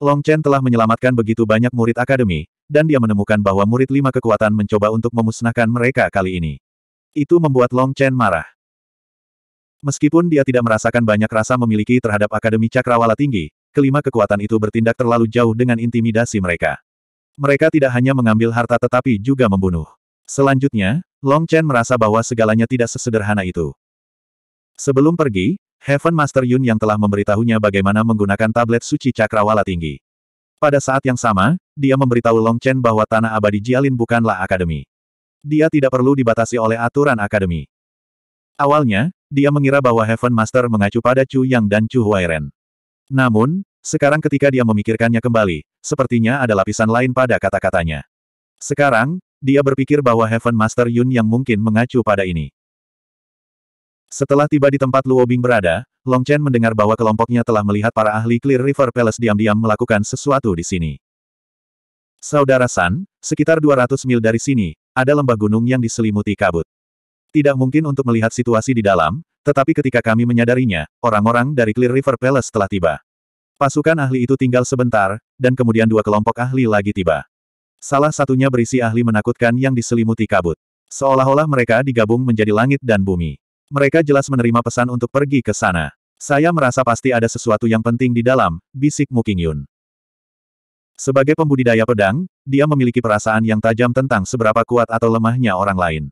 Long Chen telah menyelamatkan begitu banyak murid akademi, dan dia menemukan bahwa murid lima kekuatan mencoba untuk memusnahkan mereka kali ini. Itu membuat Long Chen marah. Meskipun dia tidak merasakan banyak rasa memiliki terhadap Akademi Cakrawala Tinggi, kelima kekuatan itu bertindak terlalu jauh dengan intimidasi mereka. Mereka tidak hanya mengambil harta tetapi juga membunuh. Selanjutnya, Long Chen merasa bahwa segalanya tidak sesederhana itu. Sebelum pergi, Heaven Master Yun yang telah memberitahunya bagaimana menggunakan tablet suci cakrawala tinggi. Pada saat yang sama, dia memberitahu Long Chen bahwa Tanah Abadi Jialin bukanlah akademi. Dia tidak perlu dibatasi oleh aturan akademi. Awalnya, dia mengira bahwa Heaven Master mengacu pada Chu Yang dan Chu Huairen. Namun, sekarang ketika dia memikirkannya kembali, sepertinya ada lapisan lain pada kata-katanya. Sekarang, dia berpikir bahwa Heaven Master Yun yang mungkin mengacu pada ini. Setelah tiba di tempat Luo Bing berada, Long Chen mendengar bahwa kelompoknya telah melihat para ahli Clear River Palace diam-diam melakukan sesuatu di sini. Saudara San, sekitar 200 mil dari sini, ada lembah gunung yang diselimuti kabut. Tidak mungkin untuk melihat situasi di dalam, tetapi ketika kami menyadarinya, orang-orang dari Clear River Palace telah tiba. Pasukan ahli itu tinggal sebentar, dan kemudian dua kelompok ahli lagi tiba. Salah satunya berisi ahli menakutkan yang diselimuti kabut. Seolah-olah mereka digabung menjadi langit dan bumi. Mereka jelas menerima pesan untuk pergi ke sana. Saya merasa pasti ada sesuatu yang penting di dalam, bisik Muking Yun. Sebagai pembudidaya pedang, dia memiliki perasaan yang tajam tentang seberapa kuat atau lemahnya orang lain.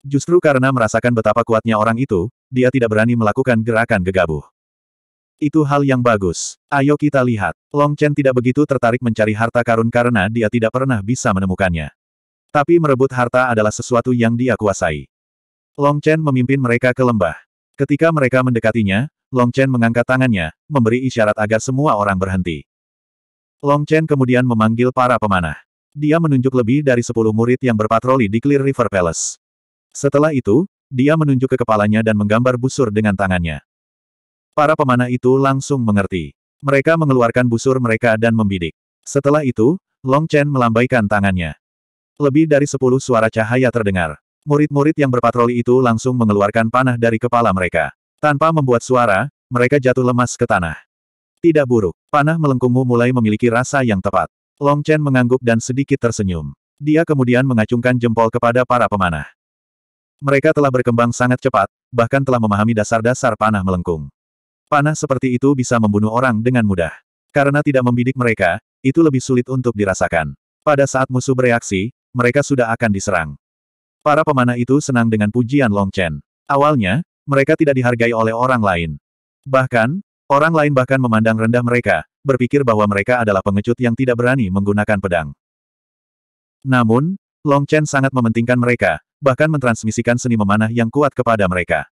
Justru karena merasakan betapa kuatnya orang itu, dia tidak berani melakukan gerakan gegabah. Itu hal yang bagus. Ayo kita lihat. Long Chen tidak begitu tertarik mencari harta karun karena dia tidak pernah bisa menemukannya. Tapi merebut harta adalah sesuatu yang dia kuasai. Long Chen memimpin mereka ke lembah. Ketika mereka mendekatinya, Long Chen mengangkat tangannya, memberi isyarat agar semua orang berhenti. Long Chen kemudian memanggil para pemanah. Dia menunjuk lebih dari sepuluh murid yang berpatroli di Clear River Palace. Setelah itu, dia menunjuk ke kepalanya dan menggambar busur dengan tangannya. Para pemanah itu langsung mengerti. Mereka mengeluarkan busur mereka dan membidik. Setelah itu, Long Chen melambaikan tangannya. Lebih dari sepuluh suara cahaya terdengar. Murid-murid yang berpatroli itu langsung mengeluarkan panah dari kepala mereka. Tanpa membuat suara, mereka jatuh lemas ke tanah. Tidak buruk, panah melengkungmu mulai memiliki rasa yang tepat. Long Chen mengangguk dan sedikit tersenyum. Dia kemudian mengacungkan jempol kepada para pemanah. Mereka telah berkembang sangat cepat, bahkan telah memahami dasar-dasar panah melengkung. Panah seperti itu bisa membunuh orang dengan mudah. Karena tidak membidik mereka, itu lebih sulit untuk dirasakan. Pada saat musuh bereaksi, mereka sudah akan diserang. Para pemanah itu senang dengan pujian Long Chen. Awalnya, mereka tidak dihargai oleh orang lain. Bahkan, orang lain bahkan memandang rendah mereka, berpikir bahwa mereka adalah pengecut yang tidak berani menggunakan pedang. Namun, Long Chen sangat mementingkan mereka, bahkan mentransmisikan seni memanah yang kuat kepada mereka.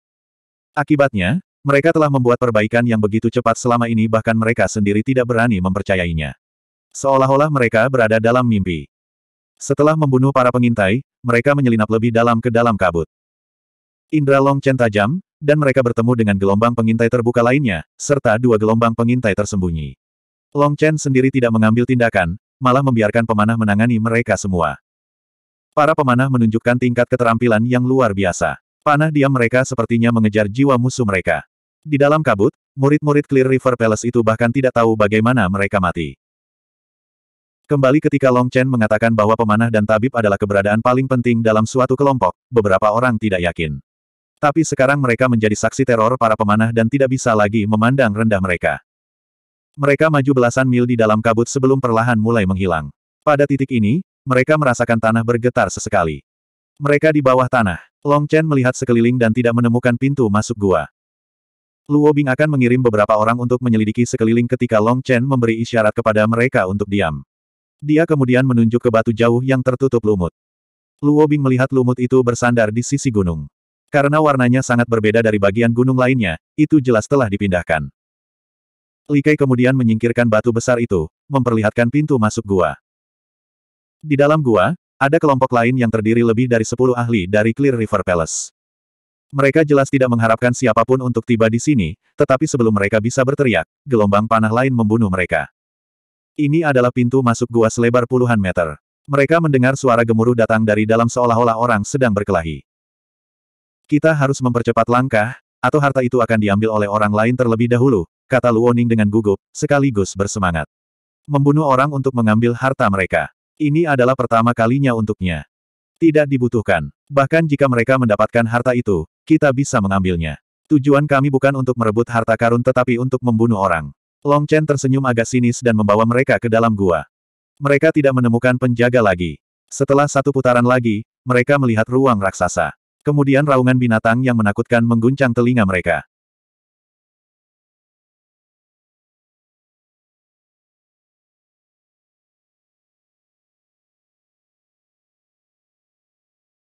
Akibatnya, mereka telah membuat perbaikan yang begitu cepat selama ini bahkan mereka sendiri tidak berani mempercayainya. Seolah-olah mereka berada dalam mimpi. Setelah membunuh para pengintai, mereka menyelinap lebih dalam ke dalam kabut. Indra Long Chen tajam, dan mereka bertemu dengan gelombang pengintai terbuka lainnya, serta dua gelombang pengintai tersembunyi. Long Chen sendiri tidak mengambil tindakan, malah membiarkan pemanah menangani mereka semua. Para pemanah menunjukkan tingkat keterampilan yang luar biasa. Panah diam mereka sepertinya mengejar jiwa musuh mereka. Di dalam kabut, murid-murid Clear River Palace itu bahkan tidak tahu bagaimana mereka mati. Kembali ketika Long Chen mengatakan bahwa pemanah dan tabib adalah keberadaan paling penting dalam suatu kelompok, beberapa orang tidak yakin. Tapi sekarang mereka menjadi saksi teror para pemanah dan tidak bisa lagi memandang rendah mereka. Mereka maju belasan mil di dalam kabut sebelum perlahan mulai menghilang. Pada titik ini, mereka merasakan tanah bergetar sesekali. Mereka di bawah tanah. Long Chen melihat sekeliling dan tidak menemukan pintu masuk gua. Luo Bing akan mengirim beberapa orang untuk menyelidiki sekeliling ketika Long Chen memberi isyarat kepada mereka untuk diam. Dia kemudian menunjuk ke batu jauh yang tertutup lumut. Luo Bing melihat lumut itu bersandar di sisi gunung. Karena warnanya sangat berbeda dari bagian gunung lainnya, itu jelas telah dipindahkan. Likai kemudian menyingkirkan batu besar itu, memperlihatkan pintu masuk gua. Di dalam gua, ada kelompok lain yang terdiri lebih dari 10 ahli dari Clear River Palace. Mereka jelas tidak mengharapkan siapapun untuk tiba di sini, tetapi sebelum mereka bisa berteriak, gelombang panah lain membunuh mereka. Ini adalah pintu masuk gua selebar puluhan meter. Mereka mendengar suara gemuruh datang dari dalam seolah-olah orang sedang berkelahi. Kita harus mempercepat langkah, atau harta itu akan diambil oleh orang lain terlebih dahulu, kata Luoning dengan gugup, sekaligus bersemangat. Membunuh orang untuk mengambil harta mereka. Ini adalah pertama kalinya untuknya. Tidak dibutuhkan. Bahkan jika mereka mendapatkan harta itu, kita bisa mengambilnya. Tujuan kami bukan untuk merebut harta karun tetapi untuk membunuh orang. Long Chen tersenyum agak sinis dan membawa mereka ke dalam gua. Mereka tidak menemukan penjaga lagi. Setelah satu putaran lagi, mereka melihat ruang raksasa. Kemudian raungan binatang yang menakutkan mengguncang telinga mereka.